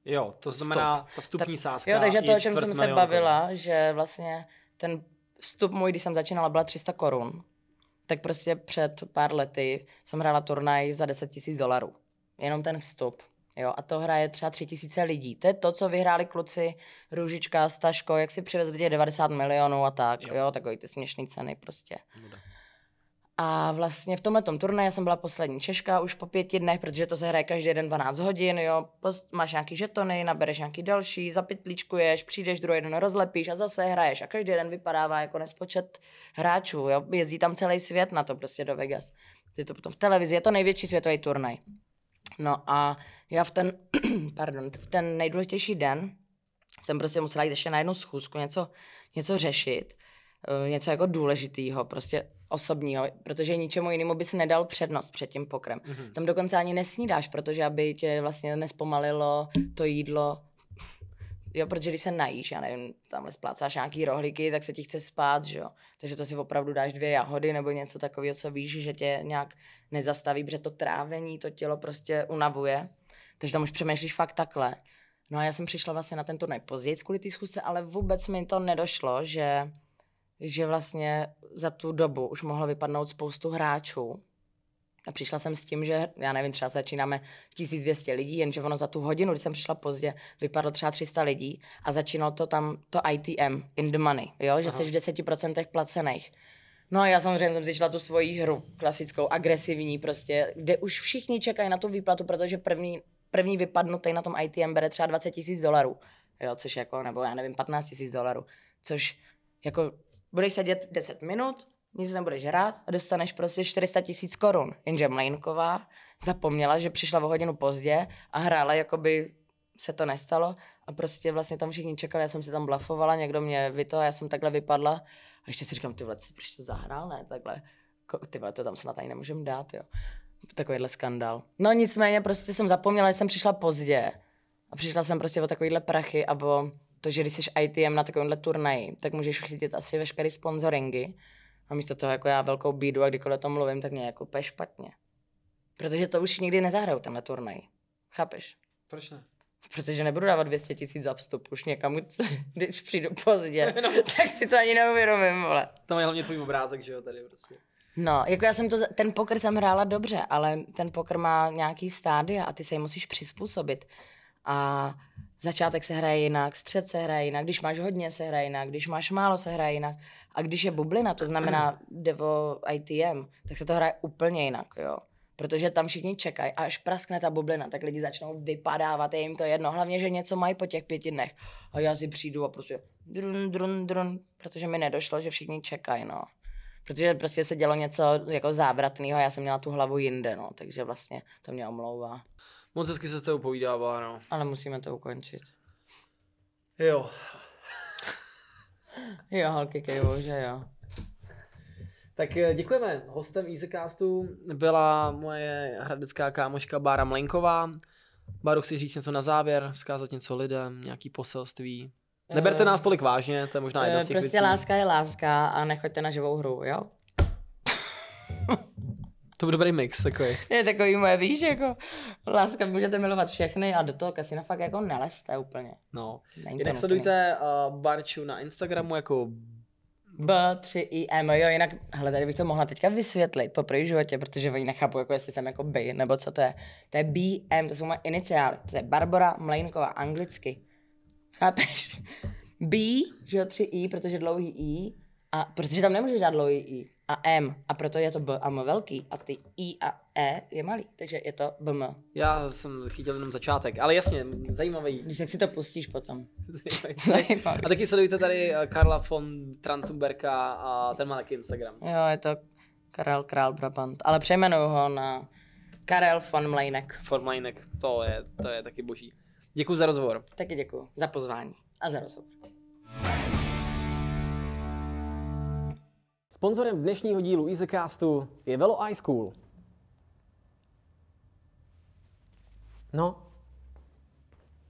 Jo, to znamená ta vstupní tak, sázka. Jo, takže to, o čem jsem se bavila, že vlastně ten vstup můj, když jsem začínala, byla 300 korun. Tak prostě před pár lety jsem hrála turnaj za 10 000 dolarů jenom ten vstup. Jo, a to hraje třeba tři tisíce lidí. To je to, co vyhráli kluci Růžička, Staško, jak si přivezli těch 90 milionů a tak. Jo, jo takový ty směšné ceny prostě. A vlastně v tomhle turné jsem byla poslední Češka už po pěti dnech, protože to se hraje každý den 12 hodin, jo. Post, máš nějaký žetony, nabereš nějaký další, zapytlíčkuješ, přijdeš druhý den rozlepíš a zase hraješ. A každý den vypadává jako nespočet hráčů, jo. Jezdí tam celý svět na to prostě do Vegas. Je to potom v televizi, je to největší světový turnaj. No a já v ten, pardon, v ten nejdůležitější den jsem prostě musela jít ještě na jednu schůzku něco, něco řešit, eh, něco jako důležitýho, prostě osobního, protože ničemu jinému bys nedal přednost před tím pokrem. Mm-hmm. Tam dokonce ani nesnídáš, protože aby tě vlastně nespomalilo to jídlo, Jo, protože když se najíš, já nevím, tamhle splácáš nějaký rohlíky, tak se ti chce spát, že jo. Takže to si opravdu dáš dvě jahody nebo něco takového, co víš, že tě nějak nezastaví, protože to trávení to tělo prostě unavuje. Takže tam už přemýšlíš fakt takhle. No a já jsem přišla vlastně na tento nejpozději, kvůli té schůzce, ale vůbec mi to nedošlo, že, že vlastně za tu dobu už mohlo vypadnout spoustu hráčů, a přišla jsem s tím, že já nevím, třeba začínáme 1200 lidí, jenže ono za tu hodinu, když jsem přišla pozdě, vypadlo třeba 300 lidí a začínalo to tam to ITM, in the money, jo? že jsi v 10% placených. No a já samozřejmě jsem začala tu svoji hru, klasickou, agresivní prostě, kde už všichni čekají na tu výplatu, protože první, první vypadnutý na tom ITM bere třeba 20 tisíc dolarů, jo, což jako, nebo já nevím, 15 tisíc dolarů, což jako budeš sedět 10 minut, nic nebudeš hrát a dostaneš prostě 400 tisíc korun. Jenže Mlejnková zapomněla, že přišla o hodinu pozdě a hrála, jako by se to nestalo a prostě vlastně tam všichni čekali, já jsem si tam blafovala, někdo mě vyto a já jsem takhle vypadla a ještě si říkám, ty vole, proč prostě to zahrál, ne, takhle, ty vole, to tam snad ani nemůžem dát, jo. Takovýhle skandal. No nicméně prostě jsem zapomněla, že jsem přišla pozdě a přišla jsem prostě o takovýhle prachy abo to, že když jsi ITM na takovémhle turnaji, tak můžeš chytit asi veškeré sponsoringy a místo toho jako já velkou bídu a kdykoliv o tom mluvím, tak mě jako úplně špatně. Protože to už nikdy nezahraju tam na turnaj. Chápeš? Proč ne? Protože nebudu dávat 200 tisíc za vstup už někam, když přijdu pozdě, no. tak si to ani neuvědomím, vole. To je hlavně tvůj obrázek, že jo, tady prostě. No, jako já jsem to, ten pokr jsem hrála dobře, ale ten pokr má nějaký stádia a ty se jim musíš přizpůsobit. A Začátek se hraje jinak, střed se hraje jinak, když máš hodně se hraje jinak, když máš málo se hraje jinak. A když je bublina, to znamená devo ITM, tak se to hraje úplně jinak, jo. Protože tam všichni čekají a až praskne ta bublina, tak lidi začnou vypadávat, je jim to jedno. Hlavně, že něco mají po těch pěti dnech. A já si přijdu a prostě drun, drun, drun, protože mi nedošlo, že všichni čekají, no. Protože prostě se dělo něco jako závratného a já jsem měla tu hlavu jinde, no. Takže vlastně to mě omlouvá. Moc hezky se s tebou povídává, no. Ale musíme to ukončit. Jo. jo, holky kejvou, že jo. Tak eh, děkujeme. Hostem Easycastu byla moje hradecká kámoška Bára Mlenková. Baru, chci říct něco na závěr, zkázat něco lidem, nějaký poselství? Eh, Neberte nás tolik vážně, to je možná jedna z těch eh, Prostě věcí. láska je láska a nechoďte na živou hru, jo? To byl dobrý mix, takový. Je takový moje, víš, jako láska, můžete milovat všechny a do toho kasina fakt jako neleste úplně. No, jinak sledujte uh, Barču na Instagramu jako B3IM, jo, jinak, hele, tady bych to mohla teďka vysvětlit po první životě, protože oni nechápu, jako jestli jsem jako B, nebo co to je. To je BM, to jsou moje iniciály, to je Barbara Mlejnková, anglicky. Chápeš? B, že jo, 3I, protože dlouhý I, a protože tam nemůžeš dát dlouhý I a M a proto je to B a M velký a ty I a E je malý, takže je to BM. Já jsem chytil jenom začátek, ale jasně, zajímavý. Když tak si to pustíš potom. zajímavý. a taky sledujte tady eh, Karla von Trantumberka a ten má taky Instagram. Jo, je to Karel Král Brabant, ale přejmenuju ho na Karel von Mlejnek. Von Mlejnek, to je, to je taky boží. Děkuji za rozhovor. Taky děkuji za pozvání a za rozhovor. Sponzorem dnešního dílu Easycastu je Velo iSchool. No,